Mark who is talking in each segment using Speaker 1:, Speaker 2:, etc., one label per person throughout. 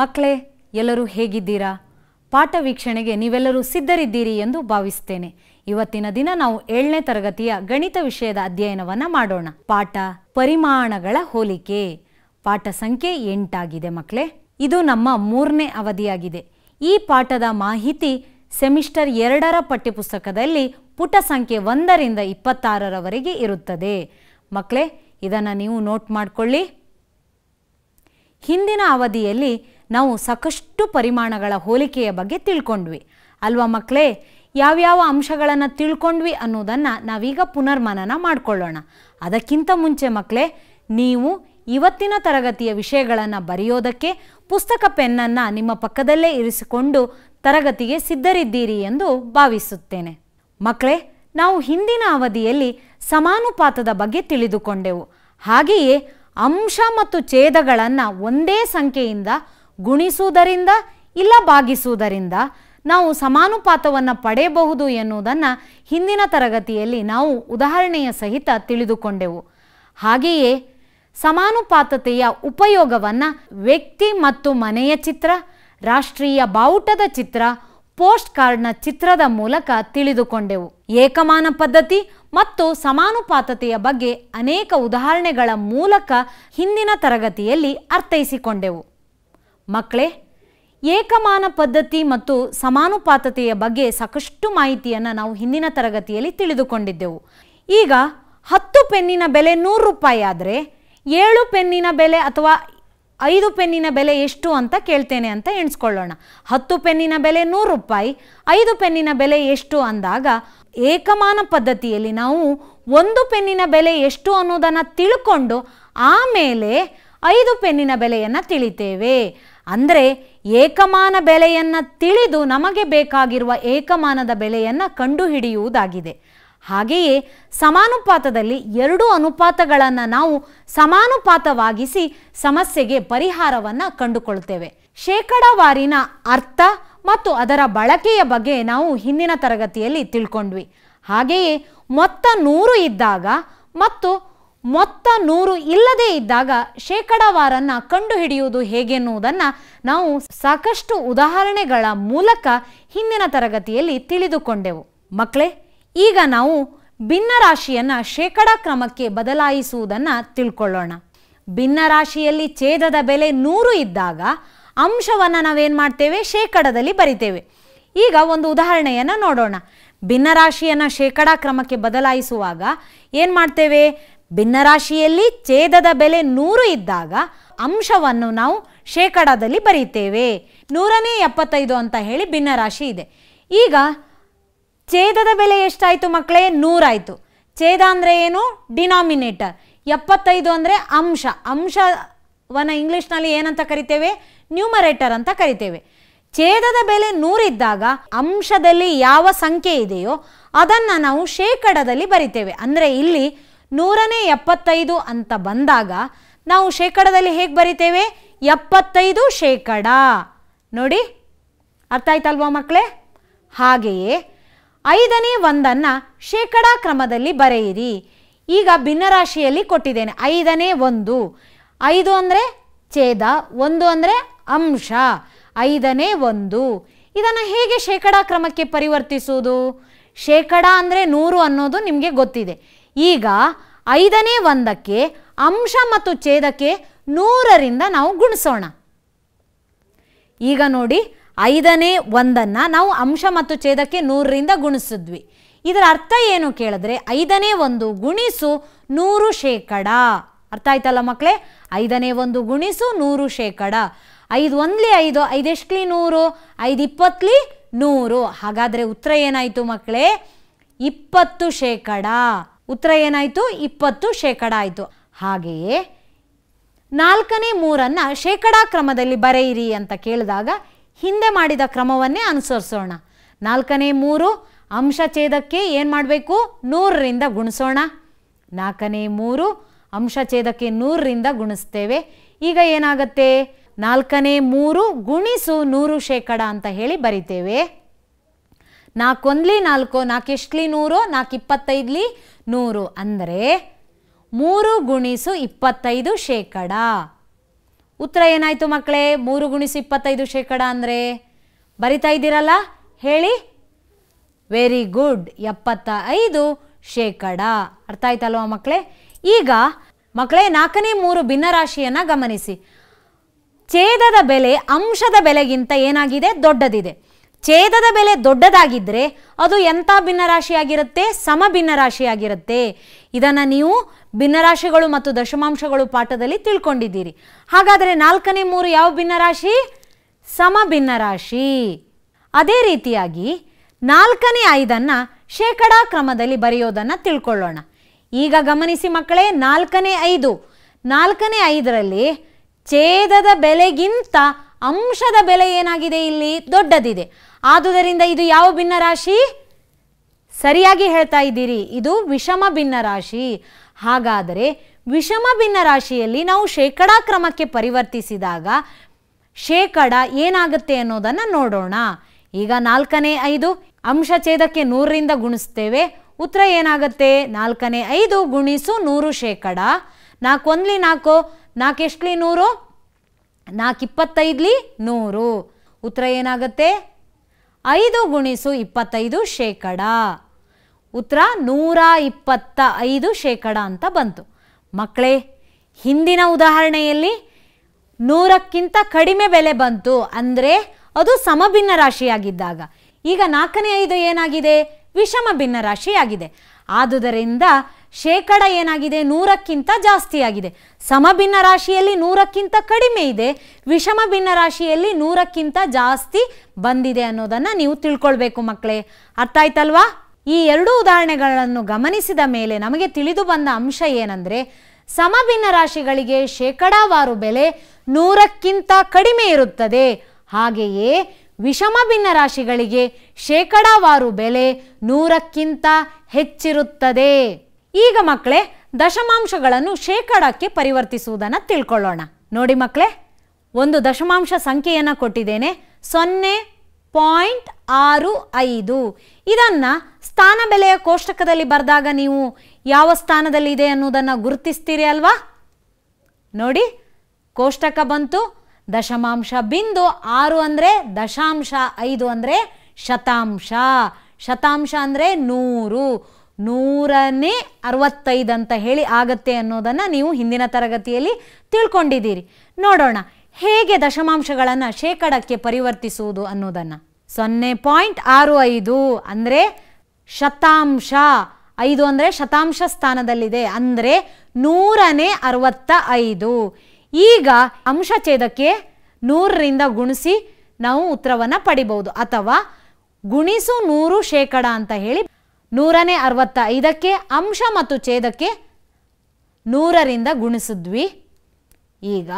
Speaker 1: ಮಕ್ಕಳೇ ಎಲ್ಲರೂ ಹೇಗಿದ್ದೀರಾ ಪಾಠ ವೀಕ್ಷಣೆಗೆ ನೀವೆಲ್ಲರೂ ಸಿದ್ಧರಿದ್ದೀರಿ ಎಂದು ಭಾವಿಸ್ತೇನೆ ಇವತ್ತಿನ ದಿನ ನಾವು ಏಳನೇ ತರಗತಿಯ ಗಣಿತ ವಿಷಯದ ಅಧ್ಯಯನವನ್ನು ಮಾಡೋಣ ಪಾಠ ಪರಿಮಾಣಗಳ ಹೋಲಿಕೆ ಪಾಠ ಸಂಖ್ಯೆ ಎಂಟಾಗಿದೆ ಮಕ್ಕಳೇ ಇದು ನಮ್ಮ ಮೂರನೇ ಅವಧಿಯಾಗಿದೆ ಈ ಪಾಠದ ಮಾಹಿತಿ ಸೆಮಿಸ್ಟರ್ ಎರಡರ ಪಠ್ಯಪುಸ್ತಕದಲ್ಲಿ ಪುಟ ಸಂಖ್ಯೆ ಒಂದರಿಂದ ಇಪ್ಪತ್ತಾರರವರೆಗೆ ಇರುತ್ತದೆ ಮಕ್ಕಳೇ ಇದನ್ನು ನೀವು ನೋಟ್ ಮಾಡಿಕೊಳ್ಳಿ ಹಿಂದಿನ ಅವಧಿಯಲ್ಲಿ ನಾವು ಸಾಕಷ್ಟು ಪರಿಮಾಣಗಳ ಹೋಲಿಕೆಯ ಬಗ್ಗೆ ತಿಳ್ಕೊಂಡ್ವಿ ಅಲ್ವಾ ಮಕ್ಕಳೇ ಯಾವ್ಯಾವ ಅಂಶಗಳನ್ನು ತಿಳ್ಕೊಂಡ್ವಿ ಅನ್ನೋದನ್ನು ನಾವೀಗ ಪುನರ್ಮನನ ಮಾಡಿಕೊಳ್ಳೋಣ ಅದಕ್ಕಿಂತ ಮುಂಚೆ ಮಕ್ಕಳೇ ನೀವು ಇವತ್ತಿನ ತರಗತಿಯ ವಿಷಯಗಳನ್ನು ಬರೆಯೋದಕ್ಕೆ ಪುಸ್ತಕ ಪೆನ್ನನ್ನು ನಿಮ್ಮ ಪಕ್ಕದಲ್ಲೇ ಇರಿಸಿಕೊಂಡು ತರಗತಿಗೆ ಸಿದ್ಧರಿದ್ದೀರಿ ಎಂದು ಭಾವಿಸುತ್ತೇನೆ ಮಕ್ಕಳೇ ನಾವು ಹಿಂದಿನ ಅವಧಿಯಲ್ಲಿ ಸಮಾನುಪಾತದ ಬಗ್ಗೆ ತಿಳಿದುಕೊಂಡೆವು ಹಾಗೆಯೇ ಅಂಶ ಮತ್ತು ಛೇದಗಳನ್ನು ಒಂದೇ ಸಂಖ್ಯೆಯಿಂದ ಗುಣಿಸುವುದರಿಂದ ಇಲ್ಲ ಭಾಗಿಸುವುದರಿಂದ ನಾವು ಸಮಾನುಪಾತವನ್ನು ಪಡೆಯಬಹುದು ಎನ್ನುವುದನ್ನು ಹಿಂದಿನ ತರಗತಿಯಲ್ಲಿ ನಾವು ಉದಾಹರಣೆಯ ಸಹಿತ ತಿಳಿದುಕೊಂಡೆವು ಹಾಗೆಯೇ ಸಮಾನುಪಾತತೆಯ ಉಪಯೋಗವನ್ನು ವ್ಯಕ್ತಿ ಮತ್ತು ಮನೆಯ ಚಿತ್ರ ರಾಷ್ಟ್ರೀಯ ಬಾವುಟದ ಚಿತ್ರ ಪೋಸ್ಟ್ ಕಾರ್ಡ್ನ ಚಿತ್ರದ ಮೂಲಕ ತಿಳಿದುಕೊಂಡೆವು ಏಕಮಾನ ಪದ್ಧತಿ ಮತ್ತು ಸಮಾನುಪಾತತೆಯ ಬಗ್ಗೆ ಅನೇಕ ಉದಾಹರಣೆಗಳ ಮೂಲಕ ಹಿಂದಿನ ತರಗತಿಯಲ್ಲಿ ಅರ್ಥೈಸಿಕೊಂಡೆವು ಮಕ್ಕಳೇ ಏಕಮಾನ ಪದ್ಧತಿ ಮತ್ತು ಸಮಾನುಪಾತತೆಯ ಬಗ್ಗೆ ಸಾಕಷ್ಟು ಮಾಹಿತಿಯನ್ನು ನಾವು ಹಿಂದಿನ ತರಗತಿಯಲ್ಲಿ ತಿಳಿದುಕೊಂಡಿದ್ದೆವು ಈಗ ಹತ್ತು ಪೆನ್ನಿನ ಬೆಲೆ ನೂರು ರೂಪಾಯಿ ಆದರೆ ಏಳು ಪೆನ್ನಿನ ಬೆಲೆ ಅಥವಾ ಐದು ಪೆನ್ನಿನ ಬೆಲೆ ಎಷ್ಟು ಅಂತ ಕೇಳ್ತೇನೆ ಅಂತ ಎಣಿಸ್ಕೊಳ್ಳೋಣ ಹತ್ತು ಪೆನ್ನಿನ ಬೆಲೆ ನೂರು ರೂಪಾಯಿ ಐದು ಪೆನ್ನಿನ ಬೆಲೆ ಎಷ್ಟು ಅಂದಾಗ ಏಕಮಾನ ಪದ್ಧತಿಯಲ್ಲಿ ನಾವು ಒಂದು ಪೆನ್ನಿನ ಬೆಲೆ ಎಷ್ಟು ಅನ್ನೋದನ್ನು ತಿಳ್ಕೊಂಡು ಆಮೇಲೆ ಐದು ಪೆನ್ನಿನ ಬೆಲೆಯನ್ನು ತಿಳಿತೇವೆ ಅಂದರೆ ಏಕಮಾನ ಬೆಲೆಯನ್ನು ತಿಳಿದು ನಮಗೆ ಬೇಕಾಗಿರುವ ಏಕಮಾನದ ಬೆಲೆಯನ್ನು ಕಂಡುಹಿಡಿಯುವುದಾಗಿದೆ ಹಾಗೆಯೇ ಸಮಾನುಪಾತದಲ್ಲಿ ಎರಡು ಅನುಪಾತಗಳನ್ನು ನಾವು ಸಮಾನುಪಾತವಾಗಿಸಿ ಸಮಸ್ಯೆಗೆ ಪರಿಹಾರವನ್ನು ಕಂಡುಕೊಳ್ತೇವೆ ಶೇಕಡಾವಾರಿನ ಅರ್ಥ ಮತ್ತು ಅದರ ಬಳಕೆಯ ಬಗ್ಗೆ ನಾವು ಹಿಂದಿನ ತರಗತಿಯಲ್ಲಿ ತಿಳ್ಕೊಂಡ್ವಿ ಹಾಗೆಯೇ ಮೊತ್ತ ನೂರು ಇದ್ದಾಗ ಮತ್ತು ಮೊತ್ತ ನೂರು ಇಲ್ಲದೇ ಇದ್ದಾಗ ಶೇಕಡಾವಾರನ್ನ ಕಂಡುಹಿಡಿಯುವುದು ಹೇಗೆನ್ನುವುದನ್ನು ನಾವು ಸಾಕಷ್ಟು ಉದಾಹರಣೆಗಳ ಮೂಲಕ ಹಿಂದಿನ ತರಗತಿಯಲ್ಲಿ ತಿಳಿದುಕೊಂಡೆವು ಮಕ್ಕಳೇ ಈಗ ನಾವು ಭಿನ್ನರಾಶಿಯನ್ನು ಶೇಕಡಾ ಕ್ರಮಕ್ಕೆ ಬದಲಾಯಿಸುವುದನ್ನು ತಿಳ್ಕೊಳ್ಳೋಣ ರಾಶಿಯಲ್ಲಿ ಛೇದದ ಬೆಲೆ ನೂರು ಇದ್ದಾಗ ಅಂಶವನ್ನು ನಾವೇನು ಮಾಡ್ತೇವೆ ಶೇಕಡದಲ್ಲಿ ಬರಿತೇವೆ ಈಗ ಒಂದು ಉದಾಹರಣೆಯನ್ನು ನೋಡೋಣ ಭಿನ್ನರಾಶಿಯನ್ನು ಶೇಕಡಾ ಕ್ರಮಕ್ಕೆ ಬದಲಾಯಿಸುವಾಗ ಏನು ಮಾಡ್ತೇವೆ ಭಿನ್ನರಾಶಿಯಲ್ಲಿ ಛೇದದ ಬೆಲೆ ನೂರು ಇದ್ದಾಗ ಅಂಶವನ್ನು ನಾವು ಶೇಕಡದಲ್ಲಿ ಬರೀತೇವೆ ನೂರನೇ ಎಪ್ಪತ್ತೈದು ಅಂತ ಹೇಳಿ ಭಿನ್ನರಾಶಿ ಇದೆ ಈಗ ಛೇದದ ಬೆಲೆ ಎಷ್ಟಾಯಿತು ಮಕ್ಕಳೇ ನೂರಾಯಿತು ಛೇದ ಅಂದರೆ ಏನು ಡಿನಾಮಿನೇಟರ್ ಎಪ್ಪತ್ತೈದು ಅಂದರೆ ಅಂಶ ಅಂಶವನ್ನು ಇಂಗ್ಲೀಷ್ನಲ್ಲಿ ಏನಂತ ಕರಿತೇವೆ ನ್ಯೂಮರೇಟರ್ ಅಂತ ಕರಿತೇವೆ ಛೇದದ ಬೆಲೆ ನೂರಿದ್ದಾಗ ಅಂಶದಲ್ಲಿ ಯಾವ ಸಂಖ್ಯೆ ಇದೆಯೋ ಅದನ್ನು ನಾವು ಶೇಕಡದಲ್ಲಿ ಬರಿತೇವೆ ಅಂದರೆ ಇಲ್ಲಿ ನೂರನೇ ಎಪ್ಪತ್ತೈದು ಅಂತ ಬಂದಾಗ ನಾವು ಶೇಕಡದಲ್ಲಿ ಹೇಗೆ ಬರಿತೇವೆ ಎಪ್ಪತ್ತೈದು ಶೇಕಡ ನೋಡಿ ಅರ್ಥ ಆಯ್ತಲ್ವ ಮಕ್ಕಳೇ ಹಾಗೆಯೇ ಐದನೇ ಒಂದನ್ನು ಶೇಕಡ ಕ್ರಮದಲ್ಲಿ ಬರೆಯಿರಿ ಈಗ ಭಿನ್ನರಾಶಿಯಲ್ಲಿ ಕೊಟ್ಟಿದ್ದೇನೆ ಐದನೇ ಒಂದು ಐದು ಅಂದರೆ ಛೇದ ಒಂದು ಅಂದರೆ ಅಂಶ ಐದನೇ ಒಂದು ಇದನ್ನು ಹೇಗೆ ಶೇಕಡಾ ಕ್ರಮಕ್ಕೆ ಪರಿವರ್ತಿಸುವುದು ಶೇಕಡ ಅಂದರೆ ನೂರು ಅನ್ನೋದು ನಿಮಗೆ ಗೊತ್ತಿದೆ ಈಗ ಐದನೇ ಒಂದಕ್ಕೆ ಅಂಶ ಮತ್ತು ಛೇದಕ್ಕೆ ನೂರರಿಂದ ನಾವು ಗುಣಿಸೋಣ ಈಗ ನೋಡಿ ಐದನೇ ಒಂದನ್ನು ನಾವು ಅಂಶ ಮತ್ತು ಛೇದಕ್ಕೆ ನೂರರಿಂದ ಗುಣಿಸಿದ್ವಿ ಇದರ ಅರ್ಥ ಏನು ಕೇಳಿದ್ರೆ ಐದನೇ ಒಂದು ಗುಣಿಸು ನೂರು ಶೇಕಡ ಅರ್ಥ ಆಯ್ತಲ್ಲ ಮಕ್ಕಳೇ ಐದನೇ ಒಂದು ಗುಣಿಸು ನೂರು ಶೇಕಡ ಐದು ಒಂದ್ಲಿ ಐದು ಐದೆಷ್ಟ್ಲಿ ನೂರು ಐದು ಇಪ್ಪತ್ಲಿ ನೂರು ಹಾಗಾದರೆ ಉತ್ತರ ಏನಾಯಿತು ಮಕ್ಕಳೇ ಇಪ್ಪತ್ತು ಶೇಕಡ ಉತ್ತರ ಏನಾಯಿತು ಇಪ್ಪತ್ತು ಶೇಕಡ ಆಯಿತು ಹಾಗೆಯೇ ನಾಲ್ಕನೇ ಮೂರನ್ನು ಶೇಕಡಾ ಕ್ರಮದಲ್ಲಿ ಬರೆಯಿರಿ ಅಂತ ಕೇಳಿದಾಗ ಹಿಂದೆ ಮಾಡಿದ ಕ್ರಮವನ್ನೇ ಅನುಸರಿಸೋಣ ನಾಲ್ಕನೇ ಮೂರು ಅಂಶ ಛೇದಕ್ಕೆ ಏನು ಮಾಡಬೇಕು ನೂರರಿಂದ ಗುಣಿಸೋಣ ನಾಲ್ಕನೇ ಮೂರು ಅಂಶ ಛೇದಕ್ಕೆ ನೂರರಿಂದ ಗುಣಿಸ್ತೇವೆ ಈಗ ಏನಾಗತ್ತೆ ನಾಲ್ಕನೇ ಮೂರು ಗುಣಿಸು ನೂರು ಶೇಕಡ ಅಂತ ಹೇಳಿ ಬರಿತೇವೆ ನಾಲ್ಕೊಂದ್ಲಿ ನಾಲ್ಕು ನಾಲ್ಕೆಷ್ಟ್ಲಿ ನೂರು ನಾಲ್ಕು ಇಪ್ಪತ್ತೈದ್ಲಿ ನೂರು ಅಂದರೆ ಮೂರು ಗುಣಿಸು ಇಪ್ಪತ್ತೈದು ಶೇಕಡ ಉತ್ತರ ಏನಾಯಿತು ಮಕ್ಕಳೇ ಮೂರು ಗುಣಿಸು ಇಪ್ಪತ್ತೈದು ಶೇಕಡ ಅಂದರೆ ಬರಿತಾ ಇದ್ದೀರಲ್ಲ ಹೇಳಿ ವೆರಿ ಗುಡ್ ಎಪ್ಪತ್ತ ಐದು ಶೇಕಡ ಅರ್ಥ ಆಯ್ತಲ್ವ ಮಕ್ಕಳೇ ಈಗ ಮಕ್ಕಳೇ ನಾಲ್ಕನೇ ಮೂರು ಭಿನ್ನರಾಶಿಯನ್ನು ಗಮನಿಸಿ ಛೇದದ ಬೆಲೆ ಅಂಶದ ಬೆಲೆಗಿಂತ ಏನಾಗಿದೆ ದೊಡ್ಡದಿದೆ ಛೇದದ ಬೆಲೆ ದೊಡ್ಡದಾಗಿದ್ದರೆ ಅದು ಎಂಥ ಭಿನ್ನರಾಶಿಯಾಗಿರುತ್ತೆ ಸಮ ಭಿನ್ನರಾಶಿಯಾಗಿರುತ್ತೆ ಇದನ್ನು ನೀವು ಭಿನ್ನರಾಶಿಗಳು ಮತ್ತು ದಶಮಾಂಶಗಳು ಪಾಠದಲ್ಲಿ ತಿಳ್ಕೊಂಡಿದ್ದೀರಿ ಹಾಗಾದರೆ ನಾಲ್ಕನೇ ಮೂರು ಯಾವ ಭಿನ್ನರಾಶಿ ಸಮ ಭಿನ್ನರಾಶಿ ಅದೇ ರೀತಿಯಾಗಿ ನಾಲ್ಕನೇ ಐದನ್ನು ಶೇಕಡಾ ಕ್ರಮದಲ್ಲಿ ಬರೆಯೋದನ್ನು ತಿಳ್ಕೊಳ್ಳೋಣ ಈಗ ಗಮನಿಸಿ ಮಕ್ಕಳೇ ನಾಲ್ಕನೇ ಐದು ನಾಲ್ಕನೇ ಐದರಲ್ಲಿ ಛೇದದ ಬೆಲೆಗಿಂತ ಅಂಶದ ಬೆಲೆ ಏನಾಗಿದೆ ಇಲ್ಲಿ ದೊಡ್ಡದಿದೆ ಆದುದರಿಂದ ಇದು ಯಾವ ಭಿನ್ನ ರಾಶಿ ಸರಿಯಾಗಿ ಹೇಳ್ತಾ ಇದ್ದೀರಿ ಇದು ವಿಷಮ ಭಿನ್ನ ರಾಶಿ ಹಾಗಾದರೆ ವಿಷಮ ಭಿನ್ನ ರಾಶಿಯಲ್ಲಿ ನಾವು ಶೇಕಡಾ ಕ್ರಮಕ್ಕೆ ಪರಿವರ್ತಿಸಿದಾಗ ಶೇಕಡ ಏನಾಗುತ್ತೆ ಅನ್ನೋದನ್ನು ನೋಡೋಣ ಈಗ ನಾಲ್ಕನೇ ಐದು ಅಂಶ ಛೇದಕ್ಕೆ ನೂರರಿಂದ ಗುಣಿಸ್ತೇವೆ ಉತ್ತರ ಏನಾಗುತ್ತೆ ನಾಲ್ಕನೇ ಐದು ಗುಣಿಸು ನೂರು ಶೇಕಡ ನಾಲ್ಕು ಒಂದ್ಲಿ ನಾಲ್ಕು ನಾಲ್ಕೆಷ್ಟ್ಲಿ ನೂರು ನಾಲ್ಕಿಪ್ಪತ್ತೈದ್ಲಿ ನೂರು ಉತ್ತರ ಏನಾಗುತ್ತೆ ಐದು ಗುಣಿಸು ಇಪ್ಪತ್ತೈದು ಶೇಕಡ ಉತ್ತರ ನೂರ ಇಪ್ಪತ್ತ ಐದು ಶೇಕಡ ಅಂತ ಬಂತು ಮಕ್ಕಳೇ ಹಿಂದಿನ ಉದಾಹರಣೆಯಲ್ಲಿ ನೂರಕ್ಕಿಂತ ಕಡಿಮೆ ಬೆಲೆ ಬಂತು ಅಂದರೆ ಅದು ಸಮಭಿನ್ನ ರಾಶಿಯಾಗಿದ್ದಾಗ ಈಗ ನಾಲ್ಕನೇ ಐದು ಏನಾಗಿದೆ ವಿಷಮ ಭಿನ್ನ ರಾಶಿಯಾಗಿದೆ ಆದುದರಿಂದ ಶೇಕಡ ಏನಾಗಿದೆ ನೂರಕ್ಕಿಂತ ಜಾಸ್ತಿಯಾಗಿದೆ ಸಮಭಿನ್ನ ರಾಶಿಯಲ್ಲಿ ನೂರಕ್ಕಿಂತ ಕಡಿಮೆ ಇದೆ ವಿಷಮ ಭಿನ್ನ ರಾಶಿಯಲ್ಲಿ ನೂರಕ್ಕಿಂತ ಜಾಸ್ತಿ ಬಂದಿದೆ ಅನ್ನೋದನ್ನು ನೀವು ತಿಳ್ಕೊಳ್ಬೇಕು ಮಕ್ಕಳೇ ಅರ್ಥ ಆಯ್ತಲ್ವಾ ಈ ಎರಡು ಉದಾಹರಣೆಗಳನ್ನು ಗಮನಿಸಿದ ಮೇಲೆ ನಮಗೆ ತಿಳಿದು ಬಂದ ಅಂಶ ಏನಂದರೆ ಸಮಭಿನ್ನ ರಾಶಿಗಳಿಗೆ ಶೇಕಡಾವಾರು ಬೆಲೆ ನೂರಕ್ಕಿಂತ ಕಡಿಮೆ ಇರುತ್ತದೆ ಹಾಗೆಯೇ ವಿಷಮ ಭಿನ್ನ ರಾಶಿಗಳಿಗೆ ಶೇಕಡಾವಾರು ಬೆಲೆ ನೂರಕ್ಕಿಂತ ಹೆಚ್ಚಿರುತ್ತದೆ ಈಗ ಮಕ್ಕಳೇ ದಶಮಾಂಶಗಳನ್ನು ಶೇಕಡಕ್ಕೆ ಪರಿವರ್ತಿಸುವುದನ್ನು ತಿಳ್ಕೊಳ್ಳೋಣ ನೋಡಿ ಮಕ್ಕಳೇ ಒಂದು ದಶಮಾಂಶ ಸಂಖ್ಯೆಯನ್ನು ಕೊಟ್ಟಿದ್ದೇನೆ ಸೊನ್ನೆ ಪಾಯಿಂಟ್ ಆರು ಐದು ಇದನ್ನು ಸ್ಥಾನ ಬೆಲೆಯ ಕೋಷ್ಟಕದಲ್ಲಿ ಬರೆದಾಗ ನೀವು ಯಾವ ಸ್ಥಾನದಲ್ಲಿದೆ ಅನ್ನೋದನ್ನು ಗುರುತಿಸ್ತೀರಿ ಅಲ್ವಾ ನೋಡಿ ಕೋಷ್ಟಕ ಬಂತು ದಶಮಾಂಶ ಬಿಂದು ಆರು ಅಂದರೆ ದಶಾಂಶ ಐದು ಅಂದರೆ ಶತಾಂಶ ಶತಾಂಶ ಅಂದರೆ ನೂರು ನೂರನೇ ಅರವತ್ತೈದು ಅಂತ ಹೇಳಿ ಆಗತ್ತೆ ಅನ್ನೋದನ್ನು ನೀವು ಹಿಂದಿನ ತರಗತಿಯಲ್ಲಿ ತಿಳ್ಕೊಂಡಿದ್ದೀರಿ ನೋಡೋಣ ಹೇಗೆ ದಶಮಾಂಶಗಳನ್ನು ಶೇಕಡಕ್ಕೆ ಪರಿವರ್ತಿಸುವುದು ಅನ್ನೋದನ್ನು ಸೊನ್ನೆ ಪಾಯಿಂಟ್ ಆರು ಐದು ಅಂದರೆ ಶತಾಂಶ ಐದು ಅಂದರೆ ಶತಾಂಶ ಸ್ಥಾನದಲ್ಲಿದೆ ಅಂದರೆ ನೂರನೇ ಅರವತ್ತ ಐದು ಈಗ ಛೇದಕ್ಕೆ ನೂರರಿಂದ ಗುಣಿಸಿ ನಾವು ಉತ್ತರವನ್ನು ಪಡಿಬಹುದು ಅಥವಾ ಗುಣಿಸು ನೂರು ಶೇಕಡ ಅಂತ ಹೇಳಿ ನೂರನೇ ಅರವತ್ತ ಐದಕ್ಕೆ ಅಂಶ ಮತ್ತು ಛೇದಕ್ಕೆ ನೂರರಿಂದ ಗುಣಿಸಿದ್ವಿ ಈಗ